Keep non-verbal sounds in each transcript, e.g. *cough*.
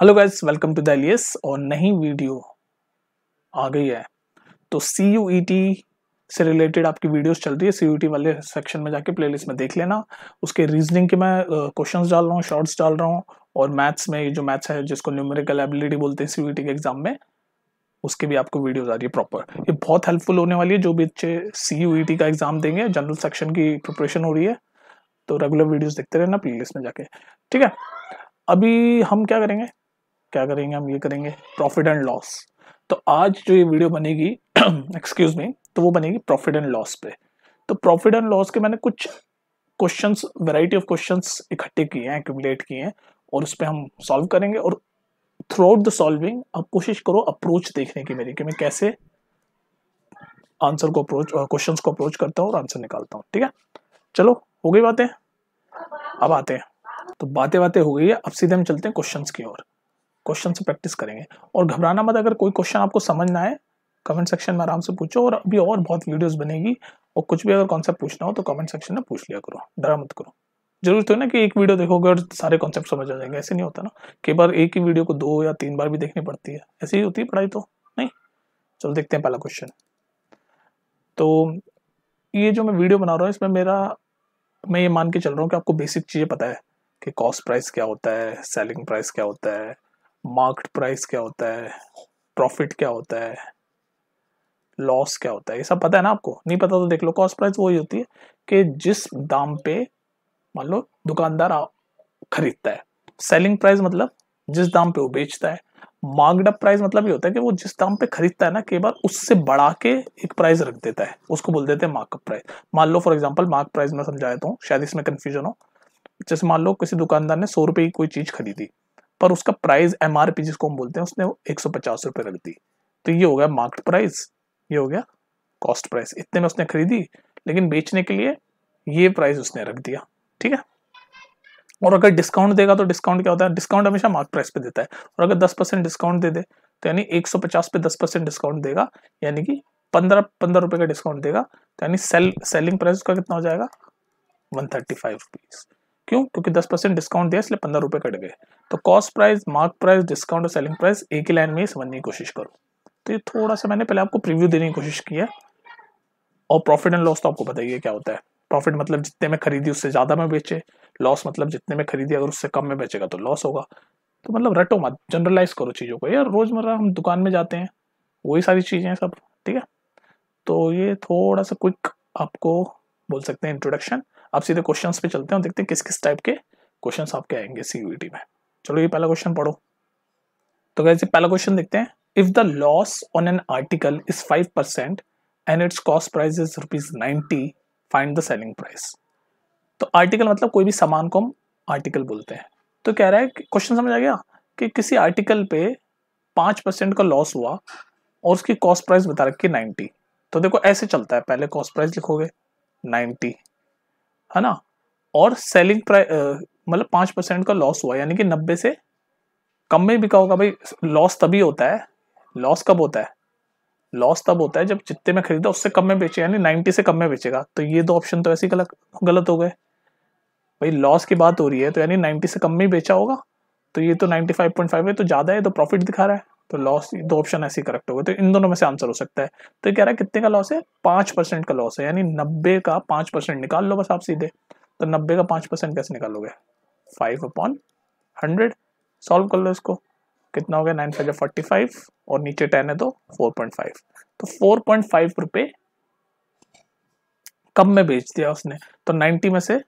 Hello guys welcome to the एलियस और नई वीडियो आ गई है तो सी यू ई टी से रिलेटेड आपकी वीडियोस चल रही है सी यू टी वाले सेक्शन में जाके प्लेलिस्ट में देख लेना उसके रीजनिंग के मैं क्वेश्चंस डाल रहा हूँ शॉर्ट्स डाल रहा हूँ और मैथ्स में ये जो मैथ्स है जिसको न्यूमेरिकल एबिलिटी बोलते हैं सी यू टी के एग्जाम में उसके भी आपको वीडियोज आ रही है प्रॉपर ये बहुत हेल्पफुल होने वाली है जो भी बच्चे सी यू ई टी का एग्जाम देंगे जनरल सेक्शन की प्रिपरेशन हो रही है तो रेगुलर वीडियोज़ देखते रहना प्ले में जाके ठीक है अभी हम क्या करेंगे क्या करेंगे हम ये करेंगे प्रॉफिट एंड लॉस तो आज जो ये वीडियो बनेगी एक्सक्यूज *clears throat* मी तो वो बनेगी प्रॉफिट एंड लॉस पे तो प्रॉफिट एंड लॉस के मैंने कुछ क्वेश्चंस वैरायटी ऑफ क्वेश्चंस इकट्ठे किए हैं एक्यूमुलेट किए हैं और उस पर हम सॉल्व करेंगे और थ्रू आउट द सॉल्विंग आप कोशिश करो अप्रोच देखने की मेरी कि मैं कैसे आंसर को अप्रोच क्वेश्चंस को अप्रोच करता हूँ और आंसर निकालता हूँ ठीक है चलो हो गई बातें अब आते हैं तो बातें बातें हो गई है अब सीधे हम चलते हैं क्वेश्चंस की ओर क्वेश्चन से प्रैक्टिस करेंगे और घबराना मत अगर कोई क्वेश्चन आपको समझ ना आए कमेंट सेक्शन में आराम से पूछो और अभी और बहुत वीडियोस बनेगी और कुछ भी अगर कॉन्सेप्ट पूछना हो तो कमेंट सेक्शन में पूछ लिया करो डरा मत करो जरूर तो ना कि एक वीडियो देखोगे और सारे कॉन्सेप्ट समझ आ जाएंगे ऐसे नहीं होता ना कई बार एक ही वीडियो को दो या तीन बार भी देखनी पड़ती है ऐसी ही होती है पढ़ाई तो नहीं चलो देखते हैं पहला क्वेश्चन तो ये जो मैं वीडियो बना रहा हूँ इसमें मेरा मैं ये मान के चल रहा हूँ कि आपको बेसिक चीज़ें पता है कि कॉस्ट प्राइस क्या होता है सेलिंग प्राइस क्या होता है मार्केट प्राइस क्या होता है प्रॉफिट क्या होता है लॉस क्या होता है ये सब पता है ना आपको नहीं पता तो देख लो कॉस्ट प्राइस वही होती है कि जिस दाम पे मान लो दुकानदार खरीदता है सेलिंग प्राइस मतलब जिस दाम पे वो बेचता है मार्कड अप प्राइस मतलब ये होता है कि वो जिस दाम पे खरीदता है ना कई बार उससे बढ़ा के एक प्राइस रख देता है उसको बोल देते हैं मार्कअप प्राइस मान लो फॉर एग्जाम्पल मार्क प्राइस में समझाया तो शायद इसमें कन्फ्यूजन हो जैसे मान लो किसी दुकानदार ने सौ रुपये की कोई चीज़ खरीदी पर उसका प्राइस एम जिसको हम बोलते हैं उसने एक सौ पचास रुपये रख दी तो ये हो गया मार्क्ट प्राइस ये हो गया कॉस्ट प्राइस इतने में उसने खरीदी लेकिन बेचने के लिए ये प्राइस उसने रख दिया ठीक है और अगर डिस्काउंट देगा तो डिस्काउंट क्या होता है डिस्काउंट हमेशा मार्क प्राइस पे देता है और अगर 10 परसेंट डिस्काउंट दे दे तो यानी 150 पे 10 परसेंट डिस्काउंट देगा यानी कि 15 पंद्रह रुपये का डिस्काउंट देगा तो यानी सेल सेलिंग प्राइस उसका कितना हो जाएगा वन थर्टी फाइव रुपीज़ क्यों क्योंकि दस परसेंट डिस्काउंट दिया इसलिए पंद्रह रुपए कट गए तो cost price mark price discount और सेलिंग प्राइस एक ही लाइन में ही समझने की कोशिश करो तो ये थोड़ा सा मैंने पहले आपको प्रीव्यू देने की कोशिश की है और प्रॉफिट एंड लॉस तो आपको बताइए क्या होता है प्रॉफिट मतलब जितने में खरीदी उससे ज़्यादा में बेचे लॉस मतलब जितने में खरीदी अगर उससे कम में बेचेगा तो लॉस होगा तो मतलब रटो मत जनरलाइज करो चीज़ों को यार रोज़मर्रा हम दुकान में जाते हैं वही सारी चीज़ें हैं सब ठीक है तो ये थोड़ा सा क्विक आपको बोल सकते हैं इंट्रोडक्शन आप सीधे क्वेश्चन पे चलते हैं और देखते हैं किस किस टाइप के क्वेश्चन आपके आएंगे सीयूईटी में चलो ये पहला क्वेश्चन पढ़ो तो कैसे पहला क्वेश्चन देखते हैं if the loss on an article is five percent and its cost price is rupees ninety find the selling price तो आर्टिकल मतलब कोई भी सामान को हम आर्टिकल बोलते हैं तो कह रहा है क्वेश्चन समझ आ गया कि किसी आर्टिकल पे पांच परसेंट का लॉस हुआ और उसकी कॉस्ट प्राइस बता रखी नाइनटी तो देखो ऐसे चलता है पहले कॉस्ट प्राइस लिखोगे नाइनटी है ना और सेलिंग मतलब पांच परसेंट का लॉस हुआ यानी कि नब्बे से कम में बिका होगा भाई लॉस तभी होता है लॉस कब होता है लॉस तब होता है जब जितने में खरीदा उससे कम में बेचे यानी नाइन्टी से कम में बेचेगा तो ये दो ऑप्शन तो ऐसे गलत गलत हो गए भाई लॉस की बात हो रही है तो यानी नाइन्टी से कम में ही बेचा होगा तो ये तो नाइन्टी फाइव पॉइंट फाइव है तो ज़्यादा है तो प्रॉफिट दिखा रहा है तो लॉस दो ऑप्शन ऐसे करेक्ट हो गए तो इन दोनों में से आंसर हो सकता है तो कह रहा है कितने का लॉस है पांच परसेंट का लॉस है यानी नब्बे का पांच परसेंट निकाल लो बस आप सीधे तो नब्बे का पांच परसेंट कैसे निकालोगे फाइव अपॉन हंड्रेड सॉल्व कर लो इसको कितना हो गया नाइन फाइव फोर्टी फाइव और नीचे टेन है तो फोर पॉइंट फाइव तो फोर पॉइंट फाइव रुपये कम में बेच दिया उसने तो नाइन्टी में से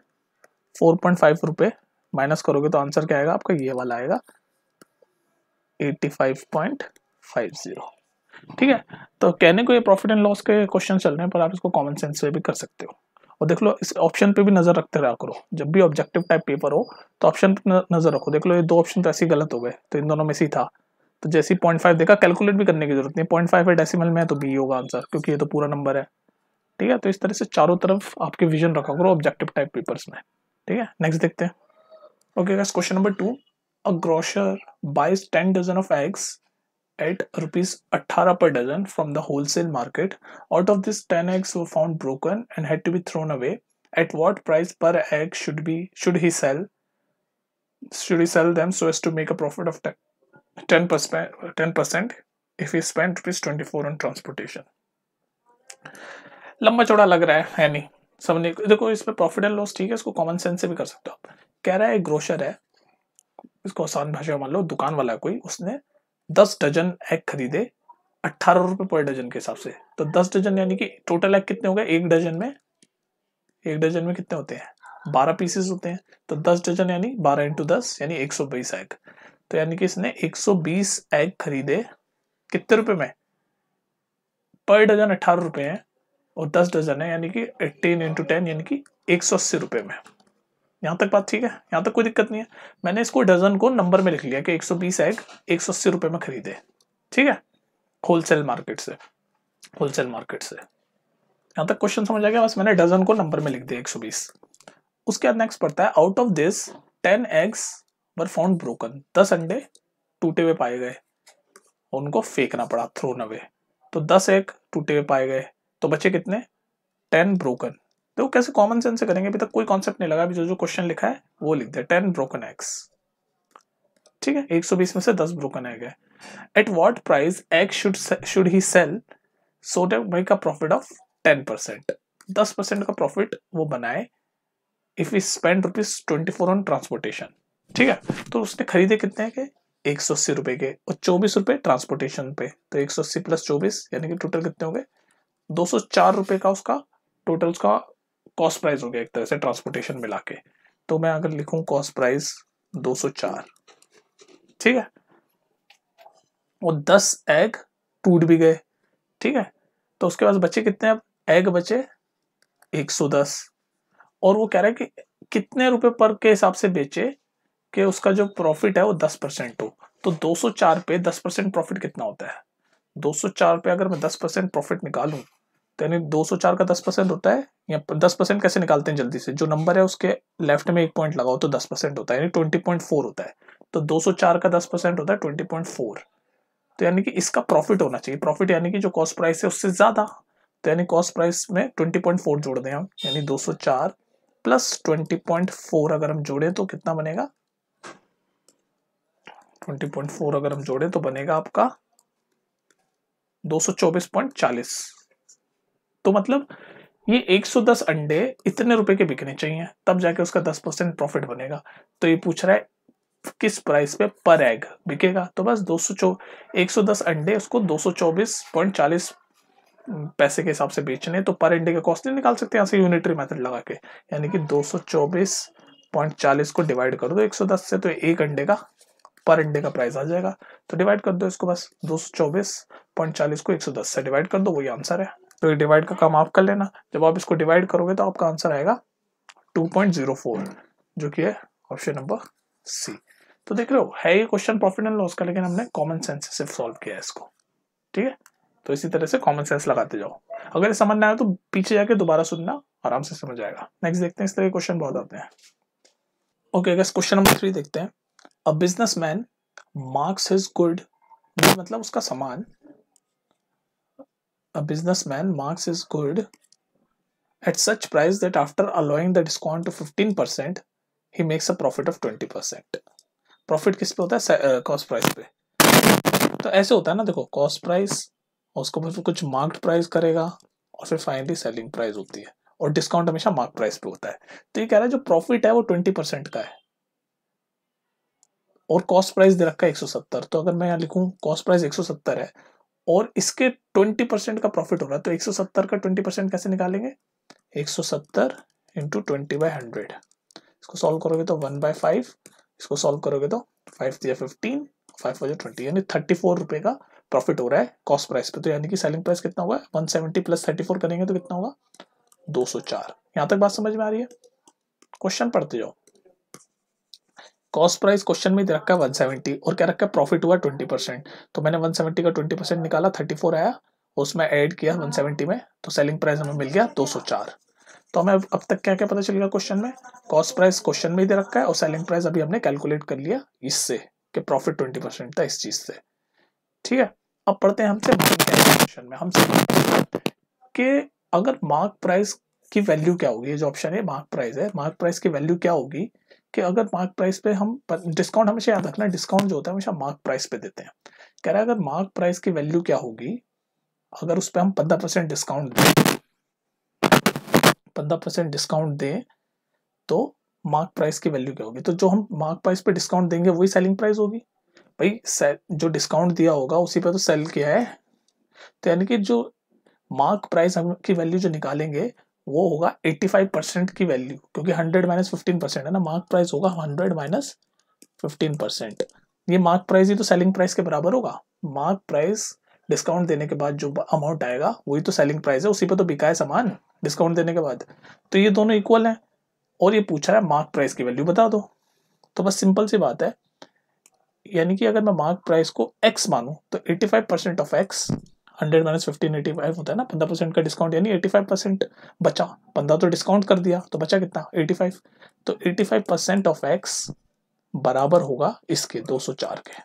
फोर पॉइंट फाइव रुपये माइनस करोगे तो आंसर क्या आएगा आपका ये वाला आएगा 85.50 ठीक है तो कहने को ये प्रॉफिट एंड लॉस के क्वेश्चन चल रहे हैं पर आप इसको कॉमन सेंस से भी कर सकते हो और देख लो इस ऑप्शन पे भी नज़र रखते रहा करो जब भी ऑब्जेक्टिव टाइप पेपर हो तो ऑप्शन पे नज़र रखो देख लो ये दो ऑप्शन तो ऐसे ही गलत हो गए तो इन दोनों में से ही था तो जैसे ही पॉइंट फाइव देखा कैलकुलेट भी करने की जरूरत नहीं पॉइंट फाइव डेसिमल में है तो बी होगा आंसर क्योंकि ये तो पूरा नंबर है ठीक है तो इस तरह से चारों तरफ आपके विजन रखा करो ऑब्जेक्टिव टाइप पेपर्स में ठीक है नेक्स्ट देखते हैं okay question number two a grocer buys 10 dozen of eggs at rupees 18 per dozen from the wholesale market. Out of this 10 eggs were found broken and had to be thrown away. At what price per egg should be should he sell? Should he sell them so as to make a profit of 10 percent? 10% if he spent rupees 24 on transportation. लंबा चौड़ा लग रहा है है नहीं समझने देखो इस पर प्रॉफिट एंड लॉस ठीक है इसको कॉमन सेंस से भी कर सकते हो आप कह रहा है ग्रोशर है इसको आसान भाषा मान लो दुकान वाला कोई उसने दस डजन एग खरीदे अट्ठारह रुपए पर डजन के हिसाब से तो दस डजन यानी कि टोटल एग कितने हो गए एक डजन में एक डजन में कितने होते हैं बारह पीसेस होते हैं तो दस डजन यानी बारह इंटू दस यानी एक सौ बीस एग तो यानी कि इसने एक सौ बीस एग खरीदे कितने रुपए में पर डजन अट्ठारह रुपए है और दस डजन है यानी कि एट्टीन इंटू टेन यानी कि एक सौ अस्सी रुपए में यहाँ तक बात ठीक है यहाँ तक कोई दिक्कत नहीं है मैंने इसको डजन को नंबर में लिख लिया कि 120 एग एक सौ में खरीदे ठीक है होलसेल मार्केट से होलसेल मार्केट से यहाँ तक क्वेश्चन समझ आ गया बस मैंने डजन को नंबर में लिख दिया एक उसके बाद नेक्स्ट पड़ता है out of this ten eggs were found broken दस अंडे टूटे हुए पाए गए उनको फेंकना पड़ा थ्रोन अवे तो दस एग टूटे हुए पाए गए तो बचे कितने टेन ब्रोकन तो कैसे कॉमन सेंस से करेंगे अभी तक कोई कॉन्सेप्ट नहीं लगा अभी जो जो क्वेश्चन लिखा है वो लिख दिया टेन ब्रोकन एक्स ठीक है 120 में से 10 ब्रोकन एग है at what price egg should should he sell so that make a profit of 10 percent दस परसेंट का प्रॉफिट वो बनाए if you spend rupees twenty four on transportation ठीक है तो उसने खरीदे कितने के एक सौ अस्सी रुपए के और चौबीस रुपए ट्रांसपोर्टेशन पे तो एक सौ अस्सी प्लस चौबीस यानी कि टोटल कितने हो गए दो सौ चार रुपए का उसका टोटल उसका कॉस्ट प्राइस हो गया एक तरह से ट्रांसपोर्टेशन मिला के तो मैं अगर लिखूं कॉस्ट प्राइस 204 ठीक है वो 10 एग टूट भी गए ठीक है तो उसके पास बचे कितने अब एग बचे 110 और वो कह रहा है कि कितने रुपए पर के हिसाब से बेचे कि उसका जो प्रॉफिट है वो 10 परसेंट हो तो 204 पे 10 परसेंट प्रॉफिट कितना होता है 204 पे अगर मैं 10 परसेंट प्रॉफिट निकालू यानी 204 का 10 परसेंट होता है या 10 परसेंट कैसे निकालते हैं जल्दी से जो नंबर है उसके लेफ्ट में एक पॉइंट लगाओ तो 10 परसेंट होता है यानी ट्वेंटी पॉइंट फोर होता है तो 204 का 10 परसेंट होता है ट्वेंटी पॉइंट फोर तो यानी कि इसका प्रॉफिट होना चाहिए प्रॉफिट यानी कि जो कॉस्ट प्राइस है उससे ज़्यादा तो यानी कॉस्ट प्राइस में 20.4 जोड़ दें हम यानी 204 प्लस 20.4 अगर हम जोड़ें तो कितना बनेगा 20.4 अगर हम जोड़ें तो बनेगा आपका 224.40 तो मतलब ये 110 अंडे इतने रुपए के बिकने चाहिए तब जाके उसका 10 परसेंट प्रॉफिट बनेगा तो ये पूछ रहा है किस प्राइस पे पर एग बिकेगा तो बस दो सौ दस अंडे उसको दो सौ चौबीस पैसे के हिसाब से बेचने तो पर अंडे का कॉस्ट नहीं निकाल सकते यहाँ से यूनिटरी मेथड लगा के यानी कि दो सौ चौबीस पॉइंट चालीस को डिवाइड कर दो एक सौ दस से तो एक अंडे का पर अंडे का प्राइस आ जाएगा तो डिवाइड कर दो इसको बस दो सौ चौबीस पॉइंट चालीस को एक सौ दस से डिवाइड कर दो वही आंसर है तो ये डिवाइड का काम आप कर लेना जब आप इसको डिवाइड करोगे तो आपका आंसर आएगा 2.04 जो कि है ऑप्शन नंबर सी तो देख लो है ये क्वेश्चन प्रॉफिट एंड लॉस का लेकिन हमने कॉमन सेंस से सॉल्व किया है इसको ठीक है तो इसी तरह से कॉमन सेंस लगाते जाओ अगर समझ में आए तो पीछे जाके दोबारा सुनना आराम से समझ आएगा नेक्स्ट देखते हैं इस तरह के क्वेश्चन बहुत आते हैं ओके अगर क्वेश्चन नंबर थ्री देखते हैं a businessman marks his good मतलब उसका सामान a businessman marks his good at such price that after allowing the discount to 15% he makes a profit of 20% profit किस पे होता है कॉस्ट प्राइस uh, पे तो ऐसे होता है ना देखो कॉस्ट प्राइस उसको फिर कुछ मार्क्ड प्राइस करेगा और फिर फाइनली सेलिंग प्राइस होती है और डिस्काउंट हमेशा मार्क प्राइस पे होता है तो ये कह रहा है जो प्रॉफिट है वो ट्वेंटी परसेंट का है और कॉस्ट प्राइस दे रखा है एक सौ सत्तर तो अगर मैं यहाँ लिखूं कॉस्ट प्राइस एक सौ सत्तर है और इसके 20 परसेंट का प्रॉफिट हो रहा है तो 170 का 20 परसेंट कैसे निकालेंगे 170 सौ सत्तर इंटू ट्वेंटी बाई हंड्रेड इसको सॉल्व करोगे तो वन बाय फाइव इसको सॉल्व करोगे तो five three fifteen five four twenty यानी थर्टी फोर रुपये का प्रॉफिट हो रहा है कॉस्ट प्राइस पे तो यानी कि सेलिंग प्राइस कितना होगा one seventy plus thirty four करेंगे तो कितना होगा दो सौ चार यहाँ तक बात समझ में आ रही है क्वेश्चन पढ़ते जाओ कॉस्ट प्राइस क्वेश्चन में रखा वन सेवेंटी और क्या रखा प्रॉफिट हुआ ट्वेंटी परसेंट तो मैंने वन सेवेंटी का ट्वेंटी परसेंट निकाला थर्टी फोर आया उसमें ऐड किया वन सेवेंटी में तो सेलिंग प्राइस हमें मिल गया दो सौ चार तो हमें अब तक क्या क्या पता चल गया क्वेश्चन में कॉस्ट प्राइस क्वेश्चन में दे रखा है और सेलिंग प्राइस अभी हमने कैलकुलेट कर लिया इससे कि प्रॉफिट ट्वेंटी परसेंट था इस चीज से ठीक है अब पढ़ते हैं हमसे क्वेश्चन में हमसे कि अगर मार्क प्राइस की वैल्यू क्या होगी ये जो ऑप्शन है मार्क प्राइस है मार्क प्राइस की वैल्यू क्या होगी कि अगर मार्क प्राइस पे हम डिस्काउंट हमेशा याद रखना डिस्काउंट जो होता है हमेशा मार्क प्राइस पे देते हैं कह रहा है अगर मार्क प्राइस की वैल्यू क्या होगी अगर उस पर हम पंद्रह परसेंट डिस्काउंट दें पंद्रह परसेंट डिस्काउंट दें तो मार्क प्राइस की वैल्यू क्या होगी तो जो हम मार्क प्राइस पे डिस्काउंट देंगे वही सेलिंग प्राइस होगी भाई जो डिस्काउंट दिया होगा उसी पे तो सेल किया है तो यानी कि जो मार्क प्राइस हम की वैल्यू जो निकालेंगे वो होगा 85 परसेंट की वैल्यू क्योंकि 100 माइनस फिफ्टीन परसेंट है ना मार्क प्राइस होगा 100 माइनस फिफ्टीन परसेंट ये मार्क प्राइस ही तो सेलिंग प्राइस के बराबर होगा मार्क प्राइस डिस्काउंट देने के बाद जो अमाउंट आएगा वही तो सेलिंग प्राइस है उसी पर तो बिका है सामान डिस्काउंट देने के बाद तो ये दोनों इक्वल है और ये पूछा है मार्क प्राइस की वैल्यू बता दो तो बस सिंपल सी बात है यानी कि अगर मैं मार्क प्राइस को एक्स मानूँ तो eighty percent of x hundred minus fifteen eighty five होता है ना पंद्रह परसेंट का डिस्काउंट यानी एटी फाइव परसेंट बचा पंद्रह तो डिस्काउंट कर दिया तो बचा कितना एटी फाइव तो eighty five percent of x बराबर होगा इसके दो सौ चार के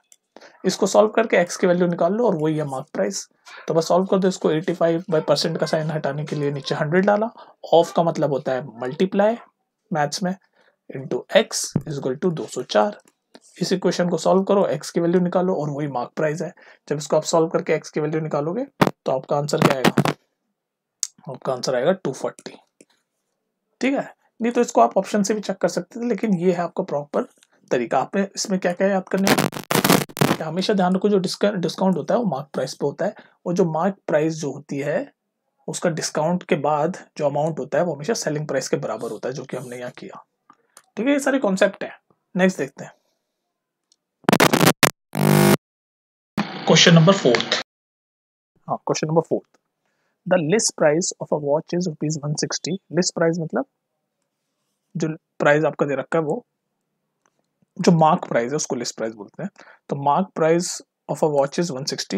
इसको सॉल्व करके एक्स की वैल्यू निकाल लो और वही है मार्क प्राइस तो बस सॉल्व कर दो इसको 85 बाई परसेंट का साइन हटाने के लिए नीचे हंड्रेड डाला ऑफ का मतलब होता है मल्टीप्लाई मैथ्स में इंटू एक्स इजल टू दो सौ चार इस इक्वेशन को सॉल्व करो एक्स की वैल्यू निकालो और वही मार्क प्राइस है जब इसको आप सॉल्व करके एक्स की वैल्यू निकालोगे तो आपका आंसर क्या आएगा आपका आंसर आएगा टू फोर्टी ठीक है नहीं तो इसको आप ऑप्शन से भी चेक कर सकते थे लेकिन ये है आपका प्रॉपर तरीका आपने इसमें क्या क्या याद करने का हमेशा ध्यान रखो जो डिस्काउंट होता है वो मार्क प्राइस पे होता है और जो मार्क प्राइस जो होती है उसका डिस्काउंट के बाद जो अमाउंट होता है वो हमेशा सेलिंग प्राइस के बराबर होता है जो कि हमने यहाँ किया ठीक है ये सारे कॉन्सेप्ट है नेक्स्ट देखते हैं क्वेश्चन नंबर फोर्थ हाँ question number fourth the list price of a watch is rupees one sixty list price मतलब जो प्राइस आपका दे रखा है वो जो मार्क प्राइस है उसको लिस्ट प्राइस बोलते हैं तो mark price of a watch is one sixty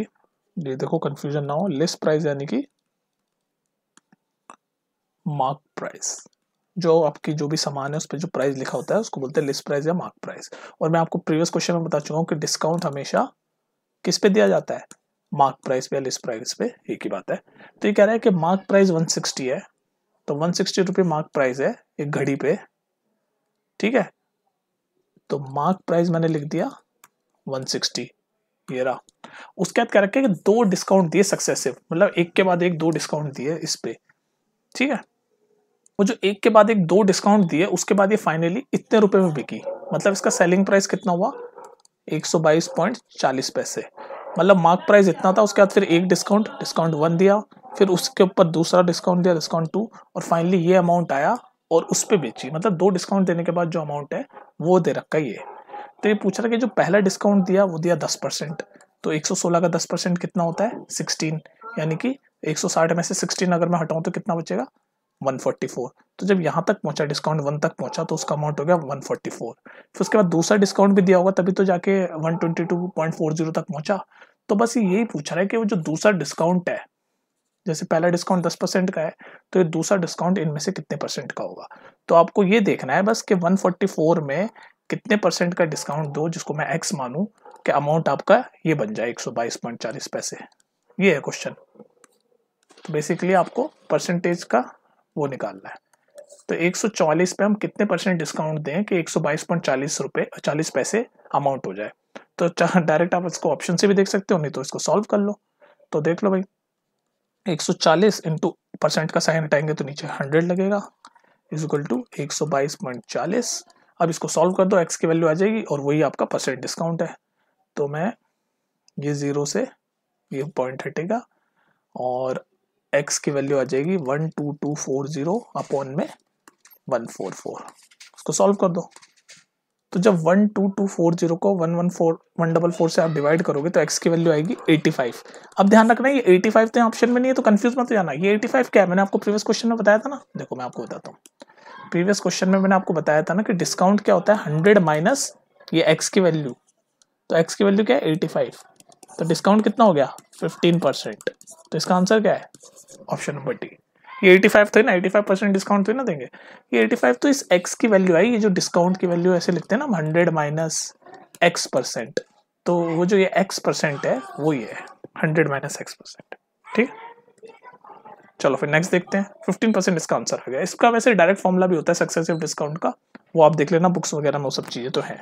ये देखो कंफ्यूजन ना हो लिस्ट प्राइस यानी कि मार्क प्राइस जो आपकी जो भी सामान है उस पर जो प्राइस लिखा होता है उसको बोलते हैं लिस्ट प्राइस या मार्क प्राइस और मैं आपको प्रीवियस क्वेश्चन में बता चुका हूँ कि डिस्काउंट हमेशा किस पे दिया जाता है मार्क प्राइस पे लिस्ट प्राइस पे एक ही बात है तो ये कह रहा है कि मार्क प्राइस 160 है तो वन सिक्सटी रुपये मार्क प्राइस है एक घड़ी पे ठीक है तो मार्क प्राइस मैंने लिख दिया 160 ये रहा उसके बाद कह रखे कि दो डिस्काउंट दिए सक्सेसिव मतलब एक के बाद एक दो डिस्काउंट दिए इस पे ठीक है वो जो एक के बाद एक दो डिस्काउंट दिए उसके बाद ये फाइनली इतने रुपए में बिकी मतलब इसका सेलिंग प्राइस कितना हुआ 122.40 पैसे मतलब मार्क प्राइस इतना था उसके बाद फिर एक डिस्काउंट डिस्काउंट वन दिया फिर उसके ऊपर दूसरा डिस्काउंट दिया डिस्काउंट टू और फाइनली ये अमाउंट आया और उस पर बेची मतलब दो डिस्काउंट देने के बाद जो अमाउंट है वो दे रखा ये तो ये पूछ रहा कि जो पहला डिस्काउंट दिया वो दिया दस परसेंट तो एक सौ सोलह का दस परसेंट कितना होता है सिक्सटीन यानी कि एक सौ साठ में से सिक्सटीन अगर मैं हटाऊँ तो कितना बचेगा 144 तो जब यहाँ तक पहुँचा डिस्काउंट वन तक पहुँचा तो उसका अमाउंट हो गया 144 फिर उसके बाद दूसरा डिस्काउंट भी दिया होगा तभी तो जाके 122.40 तक पहुँचा तो बस यही पूछ रहा है कि वो जो दूसरा डिस्काउंट है जैसे पहला डिस्काउंट दस परसेंट का है तो ये दूसरा डिस्काउंट इनमें से कितने परसेंट का होगा तो आपको ये देखना है बस कि 144 में कितने परसेंट का डिस्काउंट दो जिसको मैं एक्स मानूँ कि अमाउंट आपका ये बन जाए 122.40 पैसे ये है क्वेश्चन तो बेसिकली आपको परसेंटेज का वो निकालना है तो 144 पे हम कितने परसेंट डिस्काउंट दें कि एक सौ बाईस चालीस पैसे अमाउंट हो जाए तो डायरेक्ट आप इसको ऑप्शन से भी देख सकते हो नहीं तो इसको सॉल्व कर लो तो देख लो भाई 140 इंटू परसेंट का साइन हटाएंगे तो नीचे 100 लगेगा इज इक्वल टू एक अब इसको सॉल्व कर दो एक्स की वैल्यू आ जाएगी और वही आपका परसेंट डिस्काउंट है तो मैं ये ज़ीरो से ये पॉइंट हटेगा और एक्स की वैल्यू आ जाएगी one two two four zero upon में वन फोर फोर उसको सॉल्व कर दो तो जब one two two four zero को one one four one double four से आप डिवाइड करोगे तो एक्स की वैल्यू आएगी एटी फाइव अब ध्यान रखना ये एटी फाइव तो ऑप्शन में नहीं है तो कंफ्यूज मत हो जाना ये एटी फाइव क्या है मैंने आपको प्रीवियस क्वेश्चन में बताया था ना देखो मैं आपको बताता हूँ प्रीवियस क्वेश्चन में मैंने आपको बताया था ना कि डिस्काउंट क्या होता है हंड्रेड माइनस ये एक्स की वैल्यू तो एक्स की वैल्यू क्या है एटी फाइव तो डिस्काउंट कितना हो गया फिफ्टीन परसेंट तो इसका आंसर क्या है ऑप्शन नंबर डी ये एटी फाइव थे ना एटी फाइव परसेंट डिस्काउंट थे ना देंगे ये एटी फाइव तो इस एक्स की वैल्यू आई ये जो डिस्काउंट की वैल्यू ऐसे लिखते हैं ना हंड्रेड माइनस एक्स परसेंट तो वो जो ये एक्स परसेंट है वो ये है हंड्रेड माइनस एक्स परसेंट ठीक है चलो फिर नेक्स्ट देखते हैं फिफ्टीन परसेंट इसका आंसर आ गया इसका वैसे डायरेक्ट फॉर्मूला भी होता है सक्सेसिव डिस्काउंट का वो आप देख लेना बुक्स वगैरह में वो सब चीज़ें तो हैं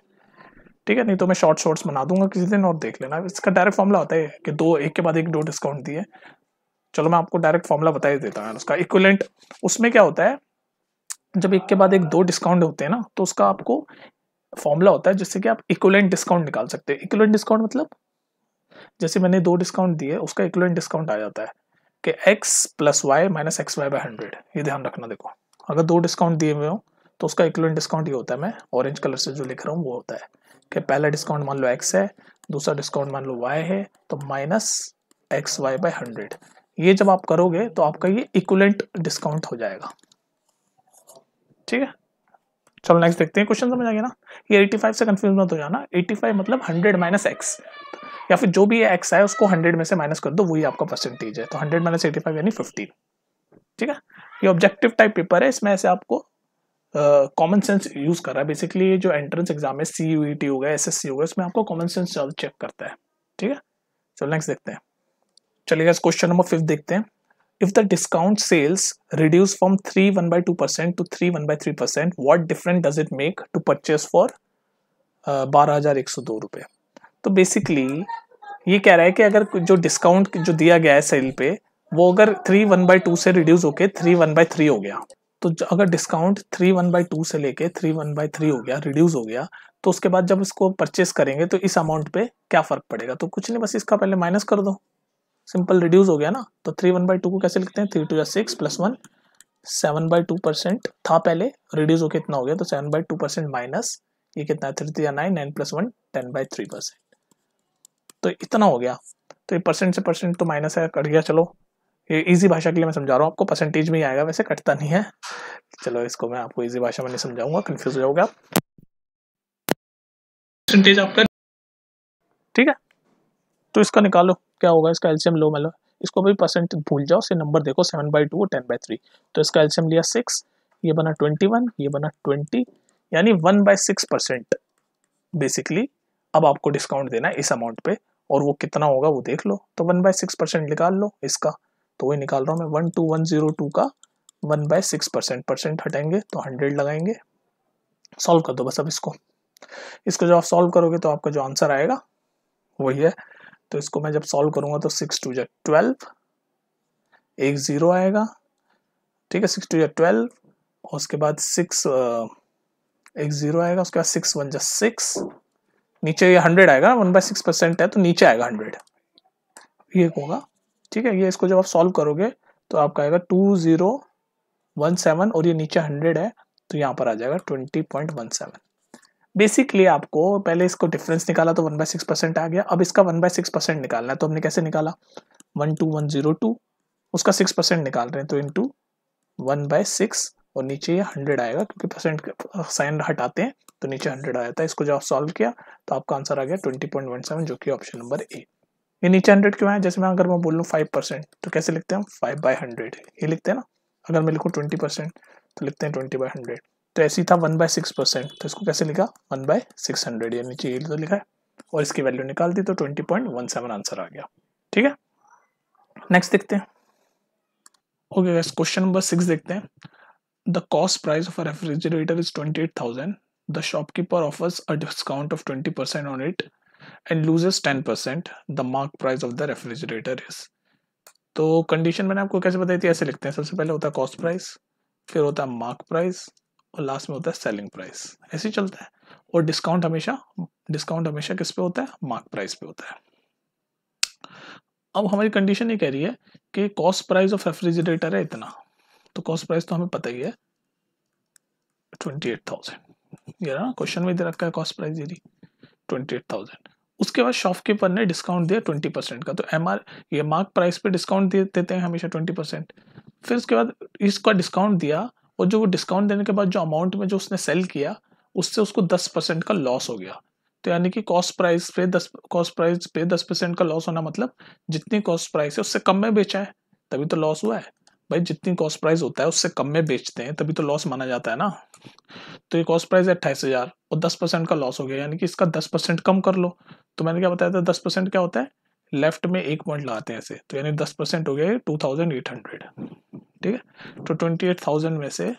ठीक है नहीं तो मैं शॉर्ट शॉर्ट्स बना दूंगा किसी दिन और देख लेना इसका डायरेक्ट फॉर्मूला होता है कि दो एक के बाद एक दो डिस्काउंट दिए चलो मैं आपको डायरेक्ट फॉर्मूला बता ही देता हूँ उसका इक्वलेंट उसमें क्या होता है जब एक के बाद एक दो डिस्काउंट होते हैं ना तो उसका आपको फॉर्मूला होता है जिससे कि आप इक्वलेंट डिस्काउंट निकाल सकते हैं इक्वलेंट डिस्काउंट मतलब जैसे मैंने दो डिस्काउंट दिए उसका इक्वलेंट डिस्काउंट आ जाता है कि x plus y minus x y by hundred ये ध्यान रखना देखो अगर दो डिस्काउंट दिए हुए हो तो उसका इक्वलेंट डिस्काउंट ये होता है मैं ऑरेंज कलर से जो लिख रहा हूँ वो होता है कि पहला डिस्काउंट मान लो एक्स है दूसरा डिस्काउंट मान लो वाई है तो minus x y by hundred ये जब आप करोगे तो आपका ये इक्वलेंट डिस्काउंट हो जाएगा ठीक है चलो नेक्स्ट देखते हैं क्वेश्चन समझ आ गया ना ये 85 से कंफ्यूज मत हो जाना 85 मतलब 100 माइनस एक्स या फिर जो भी एक्स है उसको 100 में से माइनस कर दो वही आपका परसेंटेज है तो 100 माइनस 85 यानी 15 ठीक है ये ऑब्जेक्टिव टाइप पेपर है इसमें ऐसे आपको कॉमन सेंस यूज कर रहा है बेसिकली ये जो एंट्रेंस एग्जाम है सी यू टी हो गया एस एस सी हो गया इसमें आपको कॉमन सेंस ज्यादा चेक करता है ठीक है चलो नेक्स्ट देखते हैं चलिए क्वेश्चन नंबर फिफ्थ देखते हैं if the discount sales reduce from 3 1 by 2 percent to 3 1 by 3 percent what difference does it make to purchase for uh, बारह हजार एक सौ दो रुपए तो बेसिकली ये कह रहा है कि अगर जो डिस्काउंट जो दिया गया है सेल पे वो अगर थ्री वन बाई टू से रिड्यूस होके थ्री वन बाई थ्री हो गया तो अगर discount three one by two से लेके थ्री वन बाई थ्री हो गया रिड्यूस हो गया तो उसके बाद जब इसको परचेस करेंगे तो इस अमाउंट पे क्या फर्क पड़ेगा तो कुछ नहीं बस इसका पहले माइनस कर दो सिंपल रिड्यूस हो गया ना तो थ्री वन बाई टू को कैसे लिखते हैं थ्री टू या six plus one seven by two percent था पहले रिड्यूस होकर इतना हो गया तो seven by two percent minus ये कितना है थ्री थ्री या nine nine plus one ten by three percent तो इतना हो गया तो ये परसेंट से परसेंट तो माइनस है कट गया चलो इजी भाषा के लिए मैं समझा रहा हूँ आपको परसेंटेज में ही आएगा वैसे कटता नहीं है चलो इसको मैं आपको इजी भाषा में नहीं समझाऊंगा कंफ्यूज हो जाओगे आप परसेंटेज आपका ठीक है तो इसका निकालो क्या होगा इसका एल्शियम लो मिलो मतलब। इसको भी परसेंट भूल जाओ से नंबर देखो seven by two ten by three तो इसका एल्शियम लिया सिक्स ये बना ट्वेंटी वन ये बना ट्वेंटी यानी one by six percent basically अब आपको डिस्काउंट देना है इस अमाउंट पे और वो कितना होगा वो देख लो तो वन बाई सिक्स परसेंट निकाल लो इसका तो वही निकाल रहा हूँ मैं one two one zero two का one by six percent percent हटेंगे तो हंड्रेड लगाएंगे सॉल्व कर दो बस अब इसको इसको जब आप सॉल्व करोगे तो आपका जो आंसर आएगा वही है तो इसको मैं जब सॉल्व करूँगा तो सिक्स टू जै ट्वेल्व एक ज़ीरो आएगा ठीक है सिक्स टू जै ट्वेल्व और उसके बाद सिक्स एक ज़ीरो आएगा उसके बाद सिक्स वन जै सिक्स नीचे ये हंड्रेड आएगा वन बाय सिक्स परसेंट है तो नीचे आएगा हंड्रेड ये होगा ठीक है ये इसको जब आप सॉल्व करोगे तो आपका आएगा टू जीरो वन सेवन और ये नीचे हंड्रेड है तो यहाँ पर आ जाएगा twenty point one seven basically आपको पहले इसको डिफरेंस निकाला तो वन बाय सिक्स परसेंट आ गया अब इसका वन बाय सिक्स परसेंट निकालना है तो हमने कैसे निकाला one two one zero two उसका सिक्स परसेंट निकाल रहे हैं तो into one by six और नीचे ये हंड्रेड आएगा क्योंकि परसेंट साइन हटाते हैं तो नीचे हंड्रेड आ जाता है इसको जब सॉल्व किया तो आपका आंसर आ गया ट्वेंटी पॉइंट वन सेवन जो कि ऑप्शन नंबर ए ये नीचे हंड्रेड क्यों है जैसे मैं अगर मैं बोल लूँ फाइव परसेंट तो कैसे लिखते हैं फाइव बाई हंड्रेड ये लिखते हैं ना अगर मैं लिखूँ ट्वेंटी परसेंट तो लिखते हैं ट्वेंटी बाई हंड्रेड तो ऐसे ही था वन बाई सिक्स परसेंट तो इसको कैसे लिखा वन बाई सिक्स हंड्रेड या नीचे ये तो लिखा है और इसकी वैल्यू निकाल दी तो twenty point one seven answer आ गया ठीक है नेक्स्ट देखते हैं okay guys question number six देखते हैं the cost price of a refrigerator is twenty eight thousand the shopkeeper offers a discount of twenty percent on it and loses ten percent the mark price of the refrigerator is तो condition मैंने आपको कैसे बताई थी ऐसे लिखते हैं सबसे पहले होता है कॉस्ट प्राइस फिर होता है मार्क प्राइस और लास्ट में होता है सेलिंग प्राइस ऐसे ही चलता है और डिस्काउंट हमेशा डिस्काउंट हमेशा किस पे होता है मार्क प्राइस पे होता है अब हमारी कंडीशन ये कह रही है कि कॉस्ट प्राइस ऑफ रेफ्रिजरेटर है इतना तो कॉस्ट प्राइस तो हमें पता ही है ट्वेंटी एट थाउजेंड ये ना क्वेश्चन में दे रखा है कॉस्ट प्राइस ये ट्वेंटी एट थाउजेंड उसके बाद शॉपकीपर ने डिस्काउंट दिया ट्वेंटी परसेंट का तो एम आर ये मार्क प्राइस पे डिस्काउंट दे देते हैं हमेशा ट्वेंटी परसेंट फिर उसके बाद इसका डिस्काउंट दिया और जो वो डिस्काउंट देने के बाद जो अमाउंट में जो उसने सेल किया उससे उसको दस परसेंट का लॉस हो गया तो यानी कि कॉस्ट प्राइस पे दस कॉस्ट प्राइस पे दस परसेंट का लॉस होना मतलब जितनी कॉस्ट प्राइस है उससे कम में बेचा है तभी तो लॉस हुआ है भाई जितनी कॉस्ट प्राइस होता है उससे कम में बेचते हैं तभी तो लॉस माना जाता है ना तो ये कॉस्ट प्राइस है अट्ठाईस हज़ार और दस परसेंट का लॉस हो गया यानी कि इसका दस परसेंट कम कर लो तो मैंने क्या बताया था दस परसेंट क्या होता है लेफ्ट में एक पॉइंट लगाते हैं ऐसे तो यानी दस परसेंट हो गया टू थाउजेंड एट हंड्रेड ठीक है तो ट्वेंटी एट थाउजेंड में से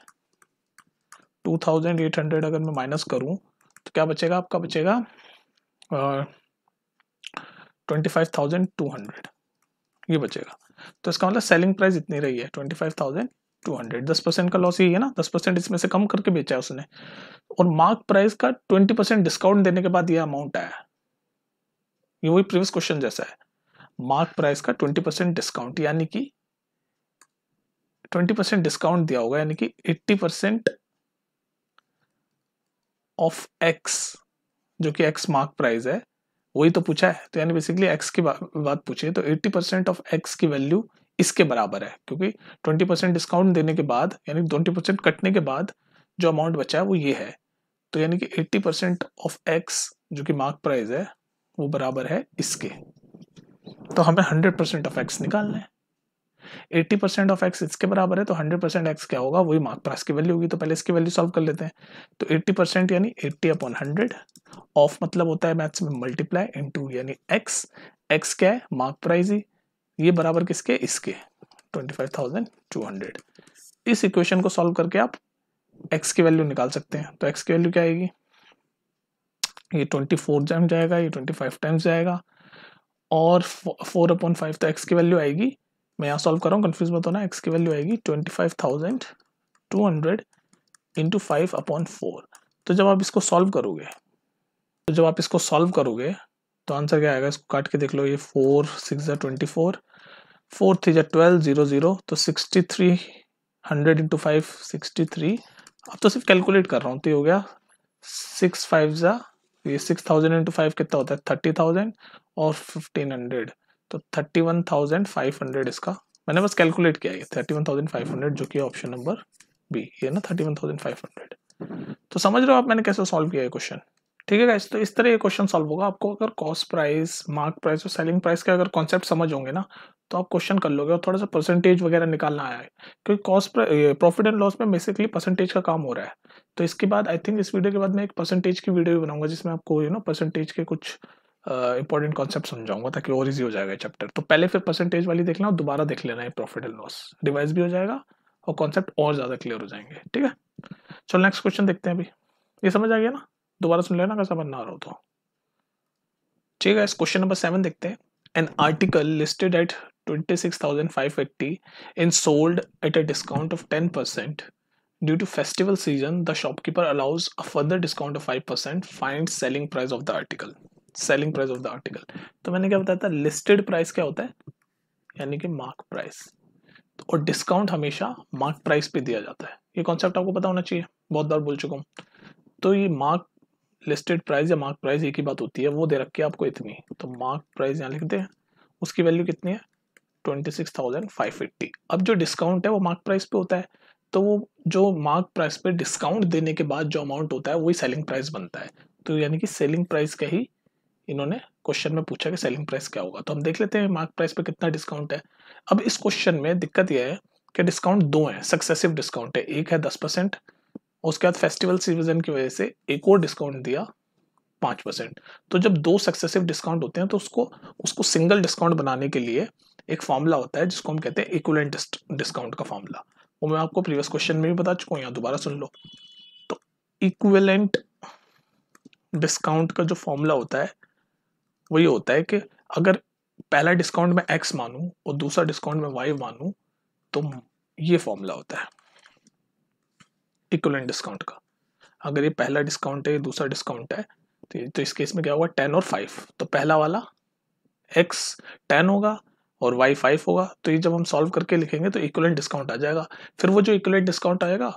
टू थाउजेंड एट हंड्रेड अगर मैं माइनस करूँ तो क्या बचेगा आपका बचेगा twenty five thousand two hundred ये बचेगा तो इसका मतलब सेलिंग प्राइस इतनी रही है twenty five thousand two hundred दस परसेंट का लॉस यही है ना दस परसेंट इसमें से कम करके बेचा है उसने और मार्क प्राइस का ट्वेंटी परसेंट डिस्काउंट देने के बाद यह अमाउंट आया ये वही प्रीवियस क्वेश्चन जैसा है मार्क प्राइस का ट्वेंटी परसेंट डिस्काउंट यानी कि ट्वेंटी परसेंट डिस्काउंट दिया होगा यानी कि एट्टी परसेंट ऑफ एक्स जो कि एक्स मार्क प्राइस है वही तो पूछा है तो यानी बेसिकली एक्स की बा, बात पूछे तो 80 परसेंट ऑफ एक्स की वैल्यू इसके बराबर है क्योंकि 20 परसेंट डिस्काउंट देने के बाद यानी 20 परसेंट कटने के बाद जो अमाउंट बचा है वो ये है तो यानी कि 80 परसेंट ऑफ एक्स जो कि मार्क प्राइस है वो बराबर है इसके तो हमें 100 परसेंट ऑफ एक्स निकालना है एट्टी परसेंट ऑफ एक्स इसके बराबर है तो हंड्रेड परसेंट एक्स क्या होगा वही मार्क प्राइस की वैल्यू होगी तो पहले इसकी वैल्यू सॉल्व कर लेते हैं तो एट्टी परसेंट यानी एट्टी अपॉन हंड्रेड ऑफ मतलब होता है मैथ्स में मल्टीप्लाई इंटू यानी एक्स एक्स क्या है मार्क प्राइज ही ये बराबर किसके इसके twenty five thousand two hundred इस इक्वेशन को सॉल्व करके आप एक्स की वैल्यू निकाल सकते हैं तो एक्स की वैल्यू क्या आएगी ये ट्वेंटी फोर टाइम जाएगा ये ट्वेंटी फाइव टाइम्स जाएगा और फोर अपॉइंट फाइव तो एक्स की वैल्यू आएगी मैं यहाँ सॉल्व कर रहा हूँ कन्फ्यूज मत होना एक्स की वैल्यू आएगी twenty five thousand two hundred into five upon four तो जब आप इसको सॉल्व करोगे तो जब आप इसको सॉल्व करोगे तो आंसर क्या आएगा इसको काट के देख लो ये फोर सिक्स या ट्वेंटी फोर फोर थ्री या ट्वेल्व जीरो जीरो तो sixty three hundred into five sixty three अब तो सिर्फ कैलकुलेट कर रहा हूँ तो ये हो गया सिक्स फाइव ज़ा ये सिक्स थाउजेंड इंटू फाइव कितना होता है थर्टी थाउजेंड और फिफ्टीन हंड्रेड तो thirty one thousand five hundred इसका मैंने बस कैलकुलेट किया है thirty one thousand five hundred जो कि ऑप्शन नंबर बी ये ना thirty one thousand five hundred तो समझ रहे हो आप मैंने कैसे सॉल्व किया है क्वेश्चन ठीक है गाइस तो इस तरह ये क्वेश्चन सॉल्व होगा आपको अगर कॉस्ट प्राइस मार्क प्राइस और सेलिंग प्राइस के अगर कॉन्सेप्ट समझ होंगे ना तो आप क्वेश्चन कर लोगे और थोड़ा सा परसेंटेज वगैरह निकालना आया है क्योंकि कॉस्ट प्रॉफिट एंड लॉस में बेसिकली परसेंटेज का काम हो रहा है तो इसके बाद आई थिंक इस वीडियो के बाद मैं एक परसेंटेज की वीडियो भी बनाऊंगा जिसमें आपको यू नो परसेंटेज के कुछ इंपॉर्टेंट कॉन्सेप्ट समझाऊंगा ताकि और इजी हो जाएगा चैप्टर तो पहले फिर परसेंटेज वाली देख लेना और दोबारा देख लेना है प्रॉफिट एंड लॉस रिवाइज भी हो जाएगा और कॉन्सेप्ट और ज़्यादा क्लियर हो जाएंगे ठीक है चलो नेक्स्ट क्वेश्चन देखते हैं अभी ये समझ आ गया ना दोबारा सुन लेना अगर समझ ना आ रहा हो तो ठीक है क्वेश्चन नंबर सेवन देखते हैं an article listed at twenty 26,580 and sold at a discount of due to festival season the shopkeeper allows a further discount of five percent find selling price of the article selling price of the article तो मैंने क्या बताया था listed price क्या होता है यानी कि मार्क प्राइस तो और डिस्काउंट हमेशा मार्क प्राइस पे दिया जाता है ये कॉन्सेप्ट आपको पता होना चाहिए बहुत बार बोल चुका हूँ तो ये मार्क लिस्टेड प्राइस या मार्क प्राइस एक ही बात होती है वो दे रखी है आपको इतनी तो मार्क प्राइस यहाँ लिखते हैं उसकी वैल्यू कितनी है twenty six thousand five fifty अब जो डिस्काउंट है वो मार्क प्राइस पे होता है तो वो जो मार्क प्राइस पे डिस्काउंट देने के बाद जो अमाउंट होता है वही सेलिंग प्राइस बनता है तो यानी कि सेलिंग प्राइस का ही इन्होंने क्वेश्चन में पूछा कि सेलिंग प्राइस क्या होगा तो हम देख लेते हैं मार्क प्राइस पे कितना डिस्काउंट है अब इस क्वेश्चन में दिक्कत यह है कि डिस्काउंट दो हैं सक्सेसिव डिस्काउंट है एक है दस परसेंट उसके बाद फेस्टिवल सीजन की वजह से एक और डिस्काउंट दिया पाँच परसेंट तो जब दो सक्सेसिव डिस्काउंट होते हैं तो उसको उसको सिंगल डिस्काउंट बनाने के लिए एक फॉर्मूला होता है जिसको हम कहते हैं इक्वलेंट डिस्काउंट का फॉर्मूला वो मैं आपको प्रीवियस क्वेश्चन में भी बता चुका हूँ यहाँ दोबारा सुन लो तो इक्वलेंट डिस्काउंट का जो फॉर्मूला होता है वो ये होता है कि अगर पहला डिस्काउंट में एक्स मानूँ और दूसरा डिस्काउंट में वाई मानूँ तो ये फॉर्मूला होता है इक्वलेंट डिस्काउंट का अगर ये पहला डिस्काउंट है दूसरा डिस्काउंट है तो, तो इस केस में क्या होगा टेन और फाइव तो पहला वाला एक्स टेन होगा और वाई फाइव होगा तो ये जब हम सॉल्व करके लिखेंगे तो इक्वलेंट डिस्काउंट आ जाएगा फिर वो जो इक्वलेंट डिस्काउंट आएगा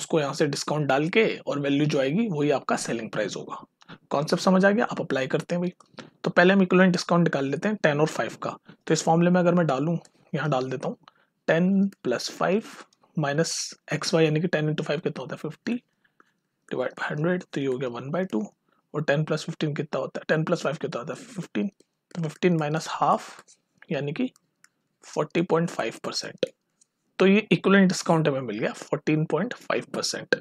उसको यहाँ से डिस्काउंट डाल के और वैल्यू जो आएगी वही आपका सेलिंग प्राइस होगा कॉन्सेप्ट समझ आ गया आप अप्लाई करते हैं भाई तो पहले हम इक्वलेंट डिस्काउंट निकाल लेते हैं टेन और फाइव का तो इस फॉर्मूले में अगर मैं डालूँ यहाँ डाल देता हूँ ten plus five minus x y यानी कि टेन इंटू फाइव कितना होता है फिफ्टी डिवाइड बाई हंड्रेड तो ये हो गया वन बाई टू और टेन प्लस फिफ्टीन कितना होता है टेन प्लस फाइव कितना होता है फिफ्टीन तो फिफ्टीन माइनस हाफ यानी कि फोर्टी पॉइंट फाइव परसेंट तो ये इक्वलेंट डिस्काउंट हमें मिल गया फोर्टीन पॉइंट फाइव परसेंट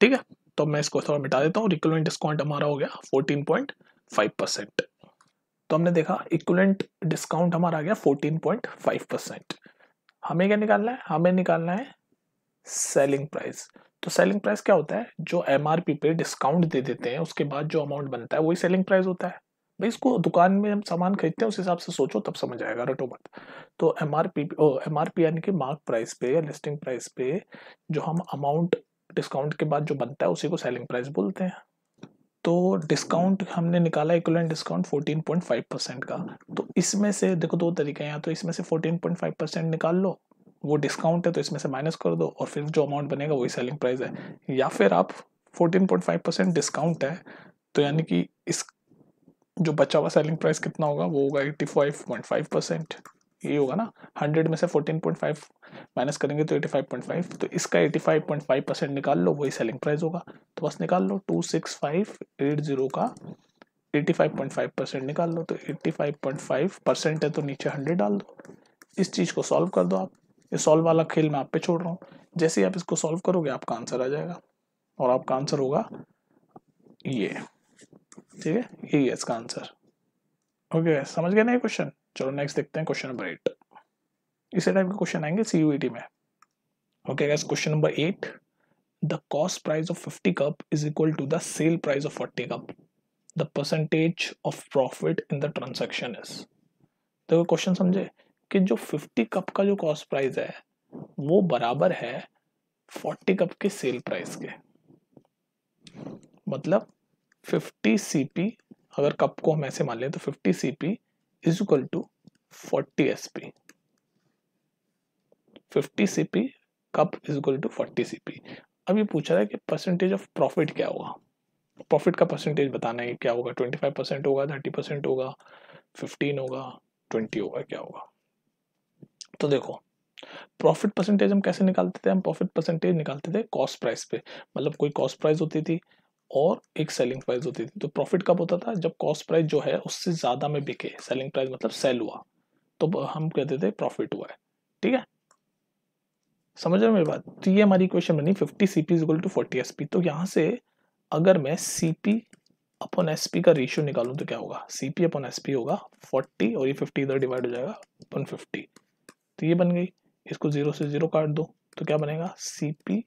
ठीक है तो मैं इसको थोड़ा मिटा देता हूँ इक्वलेंट डिस्काउंट हमारा हो गया फोर्टीन परसेंट तो हमने देखा इक्वलेंट डिस्काउंट हमारा आ गया फोर्टीन पॉइंट फाइव परसेंट हमें क्या निकालना है हमें निकालना है सेलिंग प्राइस तो सेलिंग प्राइस क्या होता है जो एम पे डिस्काउंट दे देते हैं उसके बाद जो अमाउंट बनता है वही सेलिंग प्राइस होता है भाई इसको दुकान में हम सामान खरीदते हैं उस हिसाब से सोचो तब समझ आएगा रटो मत तो M R P M R P यानी कि मार्क प्राइस पे या लिस्टिंग प्राइस पे जो हम अमाउंट डिस्काउंट के बाद जो बनता है उसी को सेलिंग प्राइस बोलते हैं तो डिस्काउंट हमने निकाला इक्वलेंट डिस्काउंट 14.5 परसेंट का तो इसमें से देखो दो तरीके हैं या तो इसमें से 14.5 परसेंट निकाल लो वो डिस्काउंट है तो इसमें से माइनस कर दो और फिर जो अमाउंट बनेगा वही सेलिंग प्राइस है या फिर आप 14.5 परसेंट डिस्काउंट है तो यानी कि इस जो बचा हुआ सेलिंग प्राइस कितना होगा वो होगा eighty five point five percent ये होगा ना हंड्रेड में से फोर्टीन पॉइंट फाइव माइनस करेंगे तो एटी फाइव पॉइंट फाइव तो इसका eighty five point five percent निकाल लो वही सेलिंग प्राइस होगा तो बस निकाल लो two six five eight zero का eighty five point five percent निकाल लो तो eighty five point five percent है तो नीचे हंड्रेड डाल दो इस चीज़ को सॉल्व कर दो आप ये सॉल्व वाला खेल मैं आप पे छोड़ रहा हूँ जैसे ही आप इसको सॉल्व करोगे आपका आंसर आ जाएगा और आपका आंसर होगा ये ठीक है ये इसका आंसर ओके समझ गए ना ये क्वेश्चन चलो नेक्स्ट देखते हैं क्वेश्चन नंबर एट इसी टाइप के क्वेश्चन आएंगे सीयूईटी में okay guys question number eight the cost price of fifty cup is equal to the sale price of forty cup the percentage of profit in the transaction is तो question समझे कि जो fifty cup का जो cost price है वो बराबर है फोर्टी कप के सेल प्राइस के मतलब फिफ्टी सीपी अगर कप को हम ऐसे मान लें तो fifty CP is equal to 40 sp 50 cp cup is equal to forty C अब ये पूछा रहा है कि परसेंटेज ऑफ प्रॉफिट क्या होगा प्रॉफिट का परसेंटेज बताना है क्या होगा ट्वेंटी फाइव परसेंट होगा थर्टी परसेंट होगा फिफ्टीन होगा ट्वेंटी होगा क्या होगा तो देखो प्रॉफिट परसेंटेज हम कैसे निकालते थे हम प्रॉफिट परसेंटेज निकालते थे कॉस्ट प्राइस पे मतलब कोई कॉस्ट प्राइस होती थी और एक सेलिंग प्राइस होती थी तो प्रॉफिट कब होता था जब कॉस्ट प्राइस जो है उससे ज़्यादा में बिके सेलिंग प्राइस मतलब सेल हुआ तो हम कहते थे प्रॉफिट हुआ है ठीक है समझ रहे मेरी बात तो ये हमारी क्वेश्चन बनी fifty CP is equal to forty S तो यहाँ से अगर मैं सीपी अपन एस का रेशियो निकालूँ तो क्या होगा सीपी अपन एस होगा फोर्टी और ये फिफ्टी इधर डिवाइड हो जाएगा अपन फिफ्टी तो ये बन गई इसको जीरो से जीरो काट दो तो क्या बनेगा सीपी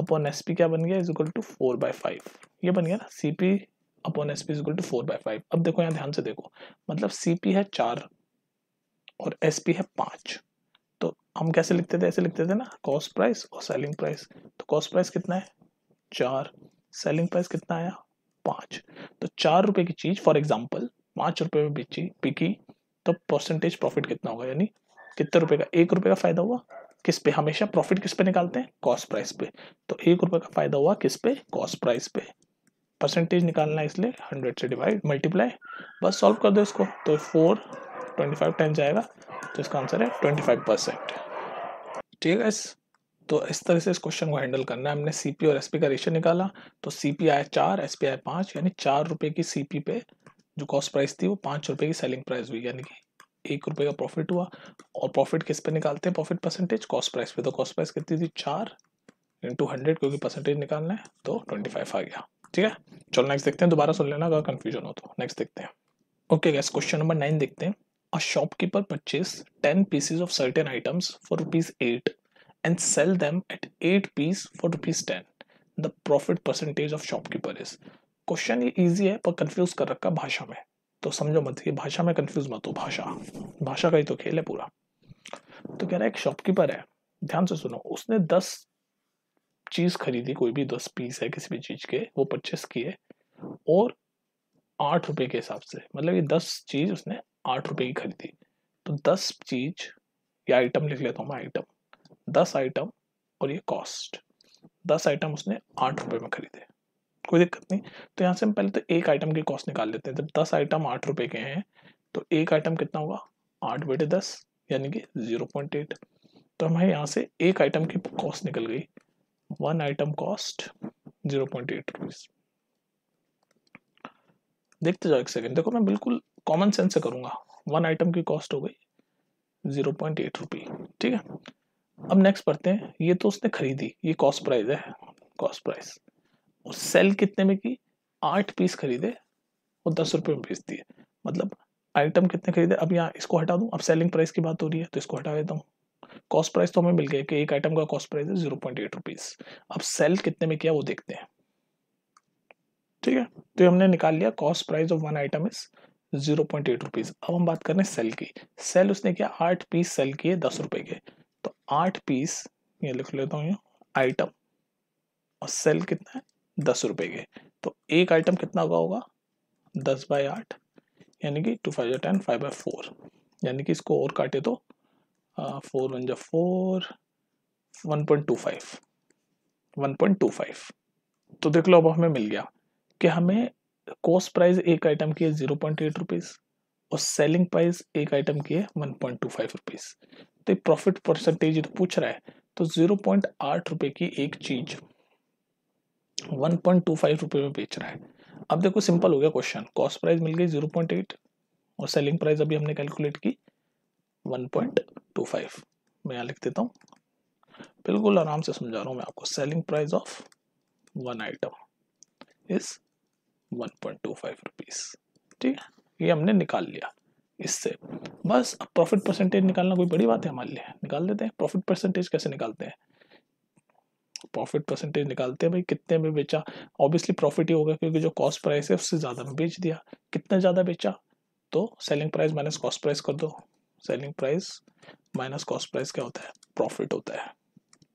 अपॉन एस पी क्या बन गया is equal to four by five ये बन गया ना C P upon S P is equal to four by five अब देखो यहाँ ध्यान से देखो मतलब सी पी है चार और एस पी है पाँच तो हम कैसे लिखते थे ऐसे लिखते थे ना कॉस्ट प्राइस और सेलिंग प्राइस तो कॉस्ट प्राइस कितना है चार सेलिंग प्राइस कितना आया पाँच तो चार रुपये की चीज़ फॉर एग्जाम्पल पाँच रुपये में बेची बिकी तो परसेंटेज प्रॉफिट कितना होगा यानी कितने रुपये का एक रुपये का फ़ायदा हुआ किस पे हमेशा प्रॉफिट किस पे निकालते हैं कॉस्ट प्राइस पे तो एक रुपए का फायदा हुआ किस पे कॉस्ट प्राइस पे परसेंटेज निकालना है इसलिए हंड्रेड से डिवाइड मल्टीप्लाई बस सॉल्व कर दो इसको तो फोर ट्वेंटी फाइव टेन जाएगा तो इसका आंसर है ट्वेंटी फाइव परसेंट ठीक है तो इस तरह से इस क्वेश्चन को हैंडल करना है हमने सी और एस का रेशियो निकाला तो सी पी आया चार एस पी आया पाँच यानी चार रुपये की सी पे जो कॉस्ट प्राइस थी वो पाँच रुपये की सेलिंग प्राइस हुई यानी कि एक रुपए का प्रॉफिट हुआ और प्रॉफिट किस पे निकालते हैं प्रॉफिट परसेंटेज कॉस्ट प्राइस पे तो कॉस्ट प्राइस कितनी थी चार इंटू हंड्रेड क्योंकि परसेंटेज निकालना है तो ट्वेंटी फाइव आ गया ठीक है चलो नेक्स्ट देखते हैं दोबारा सुन लेना अगर कन्फ्यूजन हो तो नेक्स्ट देखते हैं okay guys question number nine देखते हैं a shopkeeper purchase ten pieces of certain items for rupees eight and sell them at eight piece for rupees ten the profit percentage of shopkeeper is question ये easy है पर confuse कर रखा भाषा में तो समझो मत कि भाषा में कंफ्यूज मत हो भाषा भाषा का ही तो खेल है पूरा तो कह रहा है एक शॉपकीपर है ध्यान से सुनो उसने दस चीज खरीदी कोई भी दस पीस है किसी भी चीज के वो परचेस किए और आठ रुपए के हिसाब से मतलब ये दस चीज उसने आठ रुपए की खरीदी तो दस चीज या आइटम लिख लेता हूँ मैं आइटम दस आइटम और ये कॉस्ट दस आइटम उसने आठ रुपए में खरीदे कोई दिक्कत नहीं तो यहाँ से हम पहले तो एक आइटम की कॉस्ट निकाल लेते हैं जब दस आइटम आठ रुपए के हैं तो एक आइटम कितना होगा आठ बटे दस यानी कि ज़ीरो पॉइंट एट तो हमारे यहाँ से एक आइटम की कॉस्ट निकल गई one item cost zero point eight rupees देखते जाओ एक सेकेंड देखो मैं बिल्कुल कॉमन सेंस से करूंगा वन आइटम की कॉस्ट हो गई ज़ीरो पॉइंट एट रुपी ठीक है अब नेक्स्ट पढ़ते हैं ये तो उसने खरीदी ये कॉस्ट प्राइस है कॉस्ट प्राइस और सेल कितने में की आठ पीस खरीदे और दस रुपये में बेच दिए मतलब आइटम कितने खरीदे अब यहाँ इसको हटा दूँ अब सेलिंग प्राइस की बात हो रही है तो इसको हटा देता हूँ कॉस्ट प्राइस तो हमें मिल गया कि एक आइटम का कॉस्ट प्राइस है जीरो पॉइंट एट रुपीज़ अब सेल कितने में किया वो देखते हैं ठीक है तो हमने निकाल लिया cost price of one item is zero point eight rupees अब हम बात कर रहे हैं सेल की सेल उसने किया आठ पीस सेल किए दस रुपये के तो आठ पीस ये लिख लेता हूँ आइटम और सेल कितना है दस रुपए के तो एक आइटम कितना का होगा दस बाय आठ यानी कि two five ten five by four यानी कि इसको और काटे तो फोर वन जा four one point two five one point two five तो देख लो अब हमें मिल गया कि हमें कॉस्ट प्राइस एक आइटम की है जीरो पॉइंट एट रुपीज़ और सेलिंग प्राइस एक आइटम की है one point two five rupees तो प्रॉफिट परसेंटेज पूछ रहा है तो जीरो पॉइंट आठ रुपये की एक चीज़ वन पॉइंट टू फाइव रुपये में बेच रहा है अब देखो सिंपल हो गया क्वेश्चन कॉस्ट प्राइस मिल गई जीरो पॉइंट एट और सेलिंग प्राइस अभी हमने कैलकुलेट की वन पॉइंट टू फाइव मैं यहाँ लिख देता हूँ बिल्कुल आराम से समझा रहा हूँ मैं आपको selling price of one item इस one point two five rupees ठीक है ये हमने निकाल लिया इससे बस अब प्रॉफिट परसेंटेज निकालना कोई बड़ी बात है हमारे लिए निकाल देते हैं प्रॉफिट परसेंटेज कैसे निकालते हैं प्रॉफिट परसेंटेज निकालते हैं भाई कितने में बेचा ऑब्वियसली प्रॉफिट ही होगा क्योंकि जो कॉस्ट प्राइस है उससे ज़्यादा में बेच दिया कितना ज़्यादा बेचा तो selling price minus cost price कर दो selling price minus cost price क्या होता है प्रॉफिट होता है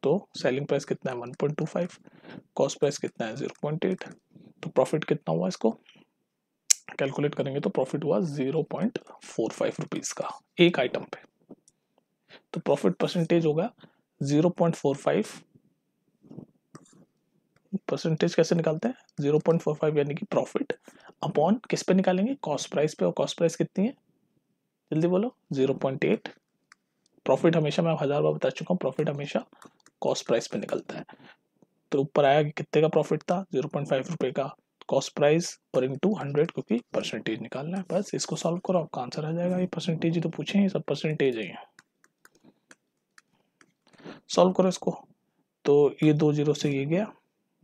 तो सेलिंग प्राइस कितना है one point two five cost price कितना है जीरो पॉइंट एट तो प्रॉफिट कितना हुआ इसको कैलकुलेट करेंगे तो प्रॉफिट हुआ zero point four five rupees का एक आइटम पे तो प्रॉफिट परसेंटेज होगा zero point four five percentage कैसे निकालते हैं जीरो पॉइंट फोर फाइव यानी कि प्रॉफिट अपॉन किस पे निकालेंगे कॉस्ट प्राइस पे और कॉस्ट प्राइस कितनी है जल्दी बोलो जीरो पॉइंट एट प्रॉफिट हमेशा मैं हज़ार बार बता चुका हूँ प्रॉफिट हमेशा कॉस्ट प्राइस पे निकलता है तो ऊपर आया कि कितने का प्रॉफिट था जीरो पॉइंट फाइव रुपये का कॉस्ट प्राइस और इन टू हंड्रेड क्योंकि परसेंटेज निकालना है बस इसको सॉल्व करो आपका आंसर आ जाएगा ये परसेंटेज ही तो पूछे ये सब परसेंटेज है सॉल्व करो इसको तो ये दो जीरो से ये गया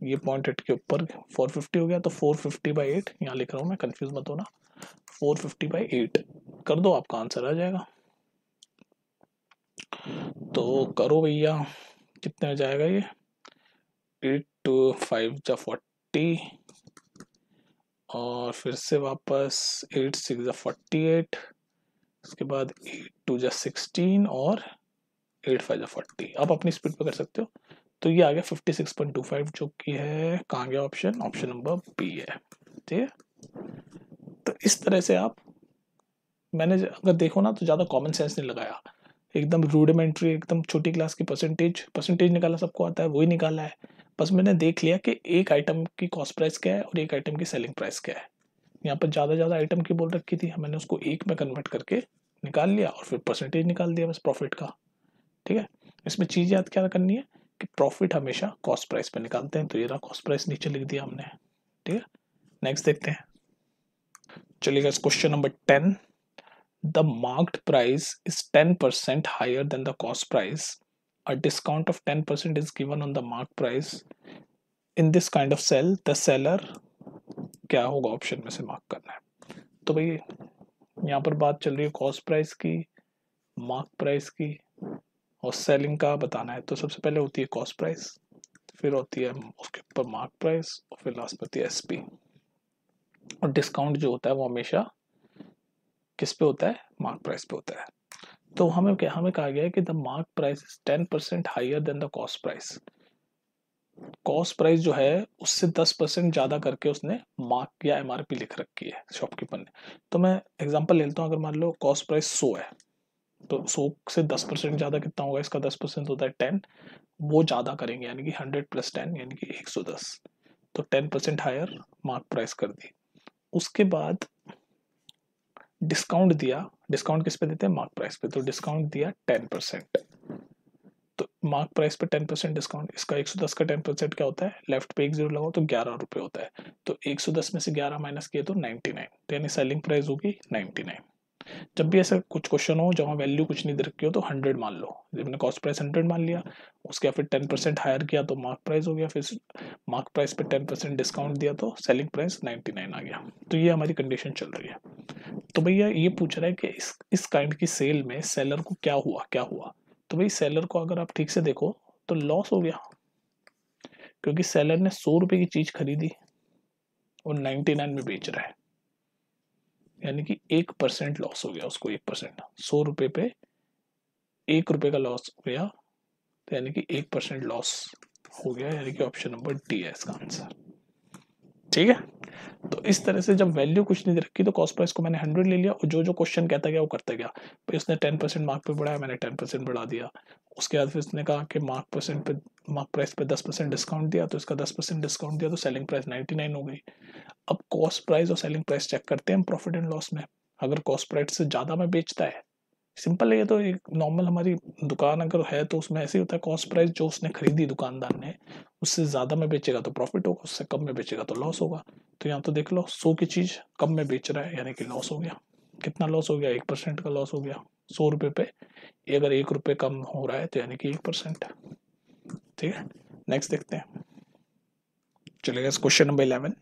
ये पॉइंट एट के ऊपर 450 हो गया तो 450 फिफ्टी बाई एट यहाँ लिख रहा हूँ मैं कंफ्यूज मत होना 450 फिफ्टी बाई एट कर दो आपका आंसर आ जाएगा तो करो भैया कितने में जाएगा ये एट टू फाइव जा फोर्टी और फिर से वापस एट सिक्स जा फोर्टी एट उसके बाद एट टू जा सिक्सटीन और एट फाइव जा फोर्टी आप अपनी स्पीड पर कर सकते हो तो ये आ गया fifty six point two five जो कि है कहाँ गया ऑप्शन ऑप्शन नंबर बी है ठीक है तो इस तरह से आप मैंने अगर देखो ना तो ज़्यादा कॉमन सेंस नहीं लगाया एकदम रूडिमेंट्री एकदम छोटी क्लास की परसेंटेज परसेंटेज निकाला सबको आता है वही निकाला है बस मैंने देख लिया कि एक आइटम की कॉस्ट प्राइस क्या है और एक आइटम की सेलिंग प्राइस क्या है यहाँ पर ज़्यादा ज़्यादा आइटम की बोल रखी थी मैंने उसको एक में कन्वर्ट करके निकाल लिया और फिर परसेंटेज निकाल दिया बस प्रॉफिट का ठीक है इसमें चीज़ याद क्या करनी है कि प्रॉफिट हमेशा कॉस्ट प्राइस पे निकालते हैं तो ये रहा कॉस्ट प्राइस नीचे लिख दिया हमने ठीक है नेक्स्ट देखते हैं चलिएगा question number ten the marked price is ten percent higher than the cost price a discount of ten percent is given on the mark price in this kind of sale the seller क्या होगा option में से mark करना है तो भाई यहाँ पर बात चल रही है कॉस्ट प्राइस की मार्क प्राइस की और सेलिंग का बताना है तो सबसे पहले होती है कॉस्ट प्राइस फिर होती है उसके ऊपर मार्क प्राइस और फिर लास्ट होती है एस और डिस्काउंट जो होता है वो हमेशा किस पे होता है मार्क प्राइस पे होता है तो हमें क्या हमें कहा गया है कि the mark price is ten percent higher than the cost price cost price जो है उससे दस परसेंट ज़्यादा करके उसने मार्क या एमआरपी लिख रखी है शॉपकीपर ने तो मैं एग्जांपल ले लेता हूँ अगर मान लो कॉस्ट प्राइस सो है तो सौ से दस परसेंट ज़्यादा कितना होगा इसका दस परसेंट होता है टेन वो ज़्यादा करेंगे यानी कि हंड्रेड प्लस टेन यानी कि एक सौ दस तो ten percent higher mark price कर दी उसके बाद डिस्काउंट दिया डिस्काउंट किस पे देते हैं मार्क प्राइस पे तो डिस्काउंट दिया टेन परसेंट तो मार्क प्राइस पे टेन परसेंट डिस्काउंट इसका एक सौ दस का टेन परसेंट क्या होता है लेफ्ट पे एक जीरो लगाओ तो ग्यारह रुपये होता है तो एक सौ दस में से ग्यारह माइनस किए तो नाइन्टी नाइन तो यानी सेलिंग प्राइस होगी नाइन्टी नाइन जब भी ऐसा कुछ क्वेश्चन हो जहाँ वैल्यू कुछ नहीं दे रखी हो तो हंड्रेड मान लो जब मैंने कॉस्ट प्राइस हंड्रेड मान लिया उसके बाद फिर टेन परसेंट हायर किया तो मार्क प्राइस हो गया फिर मार्क प्राइस पे टेन परसेंट डिस्काउंट दिया तो सेलिंग प्राइस नाइन्टी नाइन आ गया तो ये हमारी कंडीशन चल रही है तो भैया ये पूछ रहा है कि इस इस काइंड की सेल में सेलर को क्या हुआ क्या हुआ तो भाई सेलर को अगर आप ठीक से देखो तो लॉस हो गया क्योंकि सेलर ने सौ रुपये की चीज़ खरीदी और नाइन्टी नाइन में बेच रहा है यानी कि एक परसेंट लॉस हो गया उसको एक परसेंट सौ रुपये पे एक रुपये का लॉस हो गया तो यानी कि एक परसेंट लॉस हो गया यानी कि ऑप्शन नंबर डी है इसका आंसर ठीक है तो इस तरह से जब वैल्यू कुछ नहीं रखी तो कॉस्ट प्राइस को मैंने हंड्रेड ले लिया और जो जो क्वेश्चन कहता गया वो करता गया भाई उसने टेन परसेंट मार्क पे बढ़ाया मैंने टेन परसेंट बढ़ा दिया उसके बाद फिर उसने कहा कि मार्क परसेंट पे मार्क प्राइस पे दस परसेंट डिस्काउंट दिया तो इसका दस परसेंट डिस्काउंट दिया तो सेलिंग प्राइस नाइन्टी नाइन हो गई अब कॉस्ट प्राइस और सेलिंग प्राइस चेक करते हैं प्रॉफिट एंड लॉस में अगर कॉस्ट प्राइस से ज़्यादा में बेचता है सिंपल ये तो एक नॉर्मल हमारी दुकान अगर है तो उसमें ऐसे ही होता है कॉस्ट प्राइस जो उसने खरीदी दुकानदार ने उससे ज़्यादा में बेचेगा तो प्रॉफिट होगा उससे कम में बेचेगा तो लॉस होगा तो यहाँ तो देख लो सौ की चीज़ कम में बेच रहा है यानी कि लॉस हो गया कितना लॉस हो गया एक परसेंट का लॉस हो गया सौ रुपये पे ये अगर एक रुपये कम हो रहा है तो यानी कि एक परसेंट ठीक है नेक्स्ट देखते हैं चलेगा question number eleven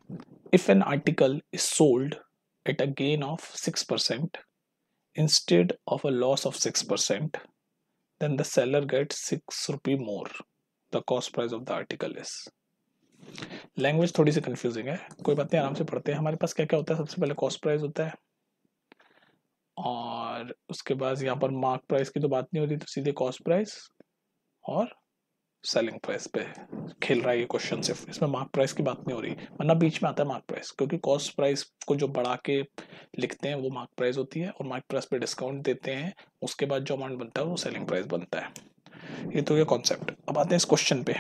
if an article is sold at a gain of 6% instead of a loss of 6% then the seller gets 6 rupee more the cost price of the article is language thodi si confusing hai koi baat nahi आराम se padhte hain hamare paas kya kya hota hai sabse pehle cost price hota hai और उसके बाद यहाँ पर mark price की तो बात नहीं होती तो सीधे कॉस्ट प्राइस और सेलिंग प्राइस पे खेल रहा है ये क्वेश्चन सिर्फ इसमें मार्क प्राइस की बात नहीं हो रही वरना बीच में आता है मार्क प्राइस क्योंकि कॉस्ट प्राइस को जो बढ़ा के लिखते हैं वो मार्क प्राइस होती है और मार्क प्राइस पे डिस्काउंट देते हैं उसके बाद जो अमाउंट बनता है वो सेलिंग प्राइस बनता है ये तो ये कॉन्सेप्ट अब आते हैं इस क्वेश्चन पे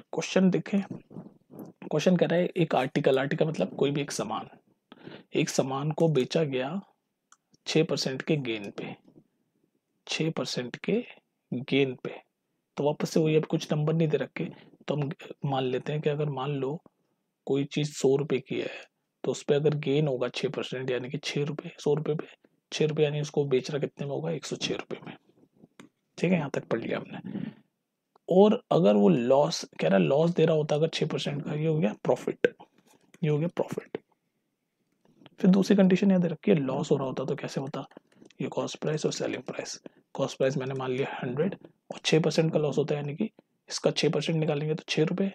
क्वेश्चन देखें क्वेश्चन कह रहा है एक आर्टिकल आर्टिकल मतलब कोई भी एक सामान एक सामान को बेचा गया छ परसेंट के गेन पे छ परसेंट के गेंद पे तो वापस से वही अब कुछ नंबर नहीं दे रखे तो हम मान लेते हैं कि अगर मान लो कोई चीज़ सौ रुपए की है तो उस पर अगर गेन होगा छह परसेंट यानी कि छह रुपए सौ रुपए पे छह रुपए यानी उसको बेच रहा कितने में होगा एक सौ छह रुपए में ठीक है यहाँ तक पढ़ लिया हमने और अगर वो लॉस कह रहा लॉस दे रहा होता अगर छह परसेंट का ये हो गया प्रॉफिट ये हो गया प्रॉफिट फिर दूसरी कंडीशन याद रखिए लॉस हो रहा होता तो कैसे होता ये कॉस्ट प्राइस और सेलिंग प्राइस कॉस्ट प्राइस मैंने मान लिया हंड्रेड और छः परसेंट का लॉस होता है यानी कि इसका छः परसेंट निकालेंगे तो छः रुपये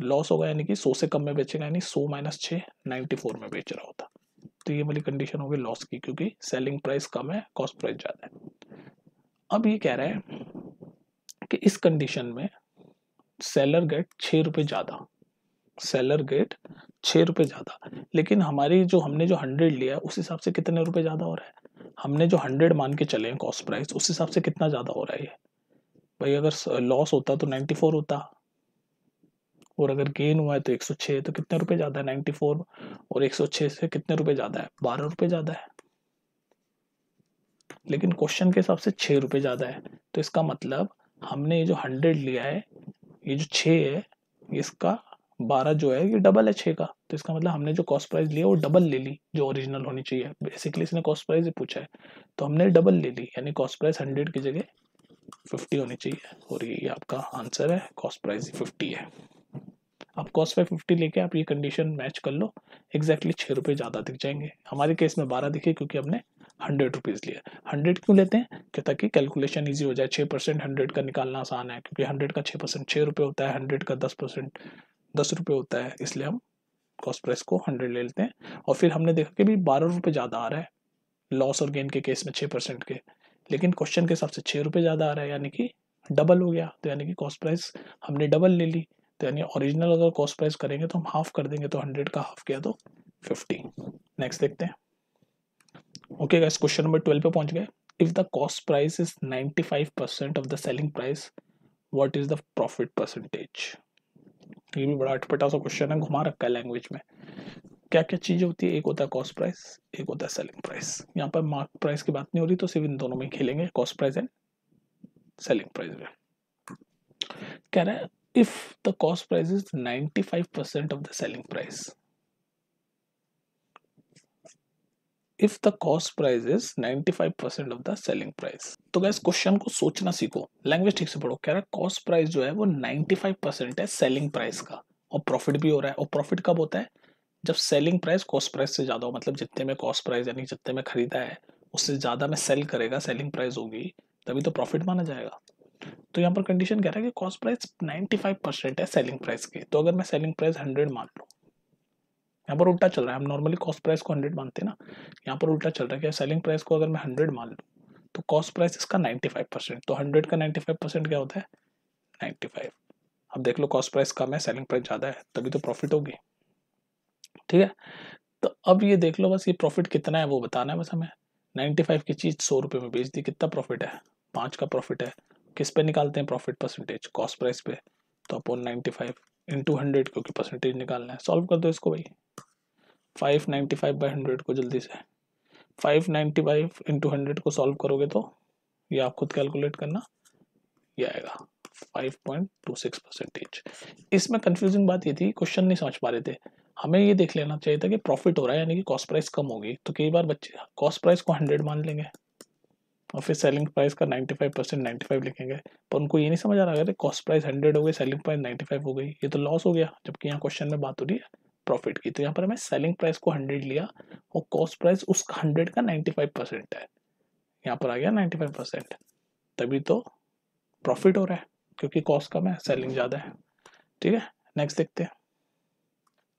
लॉस होगा यानी कि सौ से कम में बेचेगा यानी सौ माइनस छः नाइन्टी फोर में बेच रहा होता तो ये वाली कंडीशन होगी लॉस की क्योंकि सेलिंग प्राइस कम है कॉस्ट प्राइस ज़्यादा है अब ये कह रहा है कि इस कंडीशन में सेलर गेट छः रुपये ज़्यादा सेलर गेट छः रुपये ज़्यादा लेकिन हमारी जो हमने जो हंड्रेड लिया है उस हिसाब से कितने रुपये ज़्यादा हो रहा है हमने जो हंड्रेड मान के चले हैं कॉस्ट प्राइस उस हिसाब से कितना ज़्यादा हो रहा है ये भाई अगर लॉस होता तो नाइन्टी फोर होता और अगर गेन हुआ है तो एक सौ छः तो कितने रुपये ज़्यादा है नाइन्टी फोर और एक सौ छः से कितने रुपये ज़्यादा है बारह रुपये ज़्यादा है लेकिन क्वेश्चन के हिसाब से छः रुपये ज़्यादा है तो इसका मतलब हमने ये जो हंड्रेड लिया है ये जो छः है इसका बारह जो है ये डबल है छः का तो इसका मतलब हमने जो कॉस्ट प्राइस लिया वो डबल ले ली जो ओरिजिनल होनी चाहिए बेसिकली इसने कॉस्ट प्राइस ही पूछा है तो हमने डबल ले ली यानी कॉस्ट प्राइस हंड्रेड की जगह फिफ्टी होनी चाहिए और ये आपका आंसर है कॉस्ट प्राइस फिफ्टी है आप कॉस्ट प्राइस फिफ्टी लेके आप ये कंडीशन मैच कर लो एग्जैक्टली छः रुपये ज़्यादा दिख जाएंगे हमारे केस में बारह दिखे क्योंकि हमने हंड्रेड रुपीज़ लिया हंड्रेड क्यों लेते हैं कि ताकि कैलकुलेशन ईजी हो जाए छः परसेंट हंड्रेड का निकालना आसान है क्योंकि हंड्रेड का छः परसेंट छः रुपये होता है हंड्रेड का दस परसेंट दस रुपये होता है इसलिए हम कॉस्ट प्राइस को हंड्रेड ले लेते हैं और फिर हमने देखा कि भाई बारह रुपये ज़्यादा आ रहा है लॉस और गेन के केस में छः परसेंट के लेकिन क्वेश्चन के हिसाब से छः रुपये ज़्यादा आ रहा है यानी कि डबल हो गया तो यानी कि कॉस्ट प्राइस हमने डबल ले ली तो यानी ओरिजिनल अगर कॉस्ट प्राइस करेंगे तो हम हाफ कर देंगे तो हंड्रेड का हाफ किया तो फिफ्टी नेक्स्ट देखते हैं okay guys question number twelve पे पहुंच गए if the cost price is ninety five percent of the selling price what is the profit percentage ये भी बड़ा अटपटा सा क्वेश्चन है घुमा रखा है लैंग्वेज में क्या क्या चीज़ें होती है एक होता है कॉस्ट प्राइस एक होता है सेलिंग प्राइस यहाँ पर मार्क प्राइस की बात नहीं हो रही तो सिर्फ इन दोनों में खेलेंगे cost price and selling price में कह रहे हैं if the cost price is five percent of the selling price if the cost price is 95 percent of the selling price तो गैस क्वेश्चन को सोचना सीखो लैंग्वेज ठीक से पढ़ो कह रहा है कॉस्ट प्राइस जो है वो 95 परसेंट है सेलिंग प्राइस का और प्रॉफिट भी हो रहा है और प्रॉफिट कब होता है जब सेलिंग प्राइस कॉस्ट प्राइस से ज़्यादा हो मतलब जितने में कॉस्ट प्राइस यानी जितने में खरीदा है उससे ज़्यादा में सेल करेगा सेलिंग प्राइस होगी तभी तो प्रॉफिट माना जाएगा तो यहाँ पर कंडीशन कह रहा है कि कॉस्ट प्राइस 95 परसेंट है सेलिंग प्राइस की तो अगर मैं सेलिंग प्राइस 100 मान लूँ यहाँ पर उल्टा चल रहा है हम नॉर्मली कॉस्ट प्राइस को हंड्रेड मानते हैं ना यहाँ पर उल्टा चल रहा है क्या सेलिंग प्राइस को अगर मैं हंड्रेड मान लूँ तो कॉस्ट प्राइस इसका नाइन्टी फाइव परसेंट तो हंड्रेड का नाइन्टी फाइव परसेंट क्या होता है नाइन्टी फाइव अब देख लो कॉस्ट प्राइस कम है सेलिंग प्राइस ज़्यादा है तभी तो प्रॉफिट होगी ठीक है तो अब ये देख लो बस ये प्रॉफिट कितना है वो बताना है बस हमें नाइन्टी फाइव की चीज़ सौ रुपये में बेच दी कितना प्रॉफिट है पाँच का प्रॉफिट है किस पे निकालते हैं प्रॉफिट परसेंटेज कॉस्ट प्राइस पे तो upon ninety five into hundred क्योंकि परसेंटेज निकालना है सॉल्व कर दो इसको भाई five ninety five by hundred को जल्दी से five ninety five into hundred को सॉल्व करोगे तो ये आप खुद कैलकुलेट करना ये आएगा five point two six percentage इसमें कंफ्यूजिंग बात ये थी क्वेश्चन नहीं समझ पा रहे थे हमें ये देख लेना चाहिए था कि प्रॉफिट हो रहा है यानी कि कॉस्ट प्राइस कम होगी तो कई बार बच्चे कॉस्ट प्राइस को हंड्रेड मान लेंगे और फिर सेलिंग प्राइस का ninety five percent ninety five लिखेंगे पर उनको ये नहीं समझ आ रहा अरे कॉस्ट प्राइस हंड्रेड हो गई सेलिंग प्राइस नाइन्टी फाइव हो गई ये तो लॉस हो गया जबकि यहाँ क्वेश्चन में बात हो रही है प्रॉफिट की तो यहाँ पर मैं सेलिंग प्राइस को हंड्रेड लिया और कॉस्ट प्राइस उस हंड्रेड का नाइन्टी फाइव परसेंट है यहाँ पर आ गया नाइन्टी फाइव परसेंट तभी तो प्रॉफिट हो रहा है क्योंकि कॉस्ट कम है सेलिंग ज़्यादा है ठीक है नेक्स्ट देखते हैं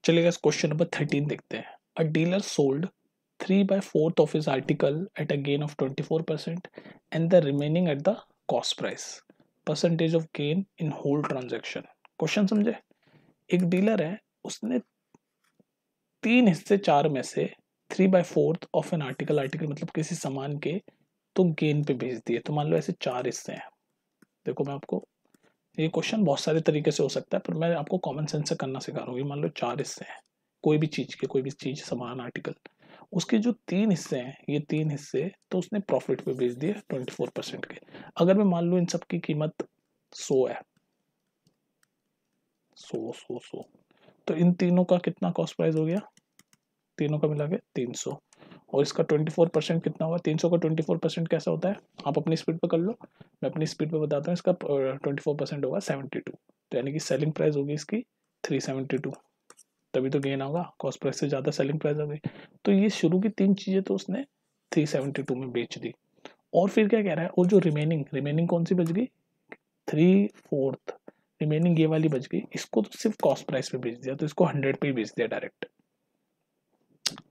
चलिए इस क्वेश्चन नंबर थर्टीन देखते हैं a dealer sold three by fourth of is article at a gain of twenty four percent and the remaining at the cost price percentage of gain in whole transaction question समझे एक dealer है उसने तीन हिस्से चार में से three by fourth of an article article मतलब किसी सामान के तुम गेन पे भेज दिए तो मान लो ऐसे चार हिस्से हैं देखो मैं आपको ये क्वेश्चन बहुत सारे तरीके से हो सकता है पर मैं आपको कॉमन सेंस से करना सिखा रहा हूँ मान लो चार हिस्से हैं कोई भी चीज़ के कोई भी चीज़ समान आर्टिकल उसके जो तीन हिस्से हैं ये तीन हिस्से तो उसने प्रॉफिट पे बेच दिए फोर परसेंट के अगर मैं मान लू इन सब की कीमत सो है सो सो सो तो इन तीनों का कितना कॉस्ट प्राइस हो गया तीनों का मिला के तीन सौ और इसका ट्वेंटी फोर परसेंट कितना हुआ तीन सौ का ट्वेंटी फोर परसेंट कैसा होता है आप अपनी स्पीड पर कर लो मैं अपनी स्पीड पर बताता हूँ इसका ट्वेंटी फोर परसेंट होगा सेवेंटी टू तो यानी कि सेलिंग प्राइस होगी इसकी थ्री सेवेंटी टू तभी तो गेन होगा कॉस्ट प्राइस से ज़्यादा सेलिंग प्राइस होगी तो ये शुरू की तीन चीज़ें तो उसने थ्री टू में बेच दी और फिर क्या कह रहा है और जो रिमेनिंग रिमेनिंग कौन सी बच गई थ्री फोर्थ रिमेनिंग ये वाली बच गई इसको तो सिर्फ कॉस्ट प्राइस पर बेच दिया तो इसको हंड्रेड पर ही बेच दिया डायरेक्ट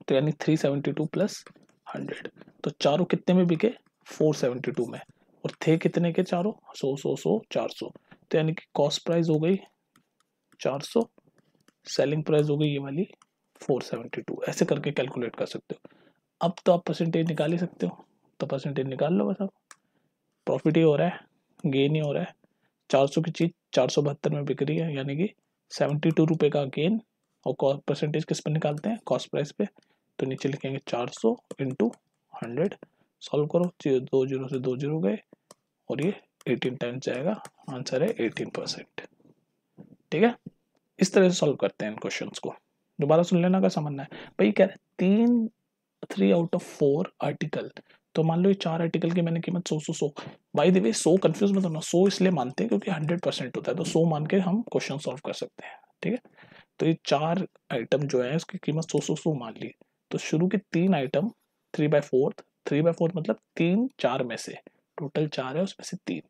तो यानी 372 प्लस 100 तो चारों कितने में बिके 472 में और थे कितने के चारों सौ सौ सो चार सौ तो यानी कि कॉस्ट प्राइस हो गई चार सौ सेलिंग प्राइस हो गई ये वाली 472 ऐसे करके कैलकुलेट कर सकते हो अब तो आप परसेंटेज निकाल ही सकते हो तो परसेंटेज निकाल लो बस आप प्रॉफिट ही हो रहा है गेन ही हो रहा है चार सौ की चीज़ चार सौ बहत्तर में बिक रही है यानी कि सेवेंटी टू रुपये का गेन और परसेंटेज किस पर निकालते हैं कॉस्ट प्राइस पे तो नीचे लिखेंगे चार सौ इंटू हंड्रेड सॉल्व करो दो जीरो से दो जीरो गए और ये एटीन टाइम्स जाएगा आंसर है एटीन परसेंट ठीक है इस तरह से सॉल्व करते हैं इन क्वेश्चन को दोबारा सुन लेना का समझना है भाई क्या तीन three out of four article तो मान लो ये चार आर्टिकल की मैंने कीमत सौ सौ सौ बाई द सो कन्फ्यूज मत होना सो इसलिए मानते हैं क्योंकि हंड्रेड परसेंट होता है तो सो मान के हम क्वेश्चन सॉल्व कर सकते हैं ठीक है तो ये चार आइटम जो है उसकी कीमत सौ सौ सौ मान ली तो शुरू के तीन item three by fourth three by fourth मतलब तीन चार में से टोटल चार है उसमें से तीन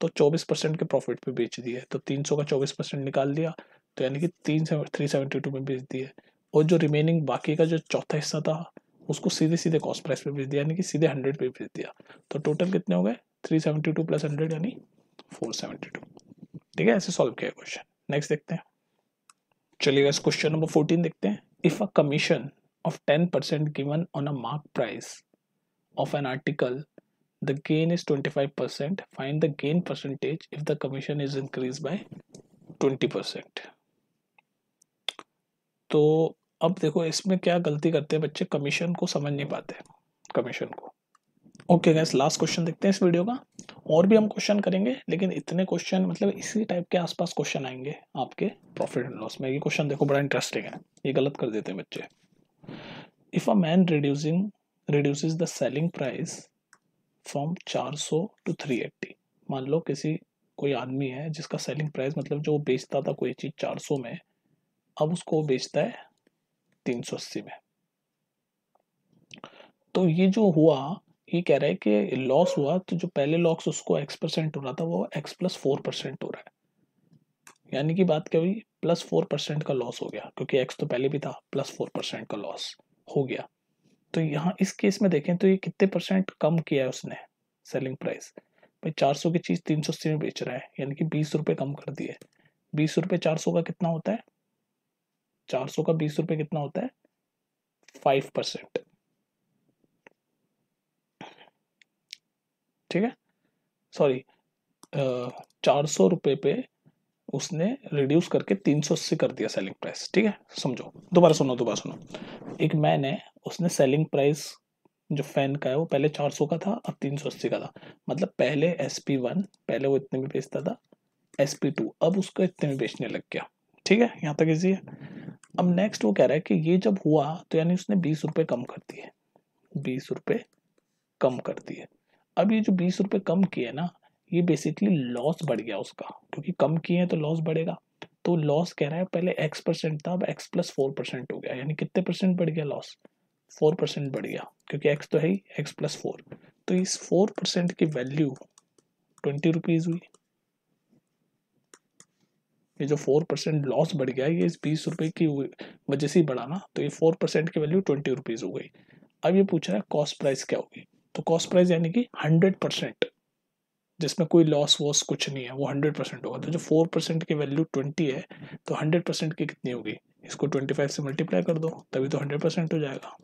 तो चौबीस परसेंट के प्रॉफिट पे बेच दिए तो तीन सौ का चौबीस परसेंट निकाल दिया तो यानी कि तीन थ्री सेवेंटी टू में बेच दिए और जो रिमेनिंग बाकी का जो चौथा हिस्सा था उसको सीधे सीधे कॉस्ट प्राइस पे बेच दिया यानी कि सीधे हंड्रेड पे भेज दिया तो टोटल कितने हो गए three seventy two plus hundred यानी फोर सेवेंटी टू ठीक है ऐसे सॉल्व किया क्वेश्चन नेक्स्ट देखते हैं चलिए इस क्वेश्चन नंबर फोर्टीन देखते हैं if a commission of ten percent given on a mark price of an article the gain is twenty five percent find the gain percentage if the commission is increase by twenty percent तो अब देखो इसमें क्या गलती करते हैं बच्चे commission को समझ नहीं पाते कमीशन को ओके गैस लास्ट क्वेश्चन देखते हैं इस वीडियो का और भी हम क्वेश्चन करेंगे लेकिन इतने क्वेश्चन मतलब इसी टाइप के आसपास क्वेश्चन आएंगे आपके प्रॉफिट एंड लॉस में ये क्वेश्चन देखो बड़ा इंटरेस्टिंग है ये गलत कर देते हैं बच्चे if a man reducing reduce the selling price from 400 to 380 मान लो किसी कोई आदमी है जिसका सेलिंग प्राइस मतलब जो बेचता था कोई चीज़ 400 में अब उसको बेचता है 380 में तो ये जो हुआ ये कह रहा है कि लॉस हुआ तो जो पहले लॉस उसको एक्स परसेंट हो रहा था वो एक्स प्लस फोर परसेंट हो रहा है यानी कि बात क्या हुई प्लस फोर परसेंट का लॉस हो गया क्योंकि एक्स तो पहले भी था प्लस फोर परसेंट का लॉस हो गया तो यहाँ इस केस में देखें तो ये कितने परसेंट कम किया है उसने सेलिंग प्राइस भाई चार सौ की चीज़ तीन सौ अस्सी में बेच रहा है यानी कि बीस रुपये कम कर दिए बीस रुपये चार सौ का कितना होता है चार सौ का बीस रुपए कितना होता है फाइव परसेंट ठीक है सॉरी चार सौ रुपये पे उसने रिड्यूस करके तीन सौ अस्सी कर दिया सेलिंग प्राइस ठीक है समझो दोबारा सुनो दोबारा सुनो एक मैन है उसने सेलिंग प्राइस जो फैन का है वो पहले चार सौ का था अब तीन सौ अस्सी का था मतलब पहले एस पी वन पहले वो इतने में बेचता था एस पी टू अब उसको इतने में बेचने लग गया ठीक है यहाँ तक इजी है अब नेक्स्ट वो कह रहा है कि ये जब हुआ तो यानी उसने बीस रुपये कम कर दिए बीस रुपये कम कर दिए अब ये जो बीस रुपये कम किए ना ये बेसिकली लॉस बढ़ गया उसका क्योंकि कम किए हैं तो लॉस बढ़ेगा तो लॉस कह रहा है पहले एक्स परसेंट था अब एक्स प्लस फोर परसेंट हो गया यानी कितने परसेंट बढ़ गया लॉस फोर परसेंट बढ़ गया क्योंकि एक्स तो है ही एक्स प्लस फोर तो इस फोर परसेंट की वैल्यू ट्वेंटी रुपीज़ हुई ये जो फोर परसेंट लॉस बढ़ गया ये इस बीस रुपए की वजह से ही बढ़ा ना तो ये फोर परसेंट की वैल्यू ट्वेंटी रुपीज़ हो गई अब ये पूछ रहा है कॉस्ट प्राइस क्या होगी तो कॉस्ट प्राइस यानी कि हंड्रेड परसेंट जिसमें कोई लॉस वॉस कुछ नहीं है वो हंड्रेड परसेंट होगा तो जो फोर परसेंट की वैल्यू ट्वेंटी है तो हंड्रेड परसेंट की कितनी होगी इसको ट्वेंटी फाइव से मल्टीप्लाई कर दो तभी तो हंड्रेड परसेंट हो जाएगा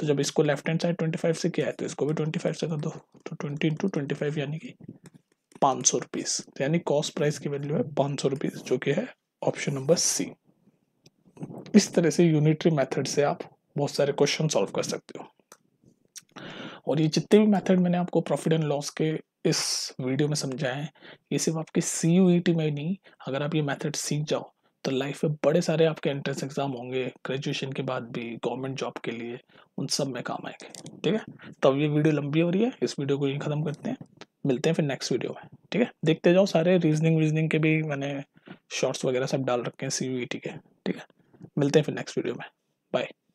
तो जब इसको left hand side twenty five से किया है तो इसको भी ट्वेंटी फाइव से कर दो तो ट्वेंटी इंटू ट्वेंटी फाइव यानी कि पाँच सौ रुपीज़ तो यानी कॉस्ट प्राइस की वैल्यू है पाँच सौ रुपीज़ जो कि है ऑप्शन नंबर सी इस तरह से यूनिटरी मेथड से आप बहुत सारे क्वेश्चन सॉल्व कर सकते हो और ये जितने भी मेथड मैंने आपको प्रॉफिट एंड लॉस के इस वीडियो में समझाए हैं ये सिर्फ आपके सी यू टी e में नहीं अगर आप ये मेथड सीख जाओ तो लाइफ में बड़े सारे आपके एंट्रेंस एग्ज़ाम होंगे ग्रेजुएशन के बाद भी गवर्नमेंट जॉब के लिए उन सब में काम आएंगे ठीक है तो अब ये वीडियो लंबी हो रही है इस वीडियो को यहीं ख़त्म करते हैं मिलते हैं फिर नेक्स्ट वीडियो में ठीक है देखते जाओ सारे रीजनिंग वीजनिंग के भी मैंने शॉर्ट्स वगैरह सब डाल रखे हैं सी यू टी के ठीक है मिलते हैं फिर नेक्स्ट वीडियो में बाय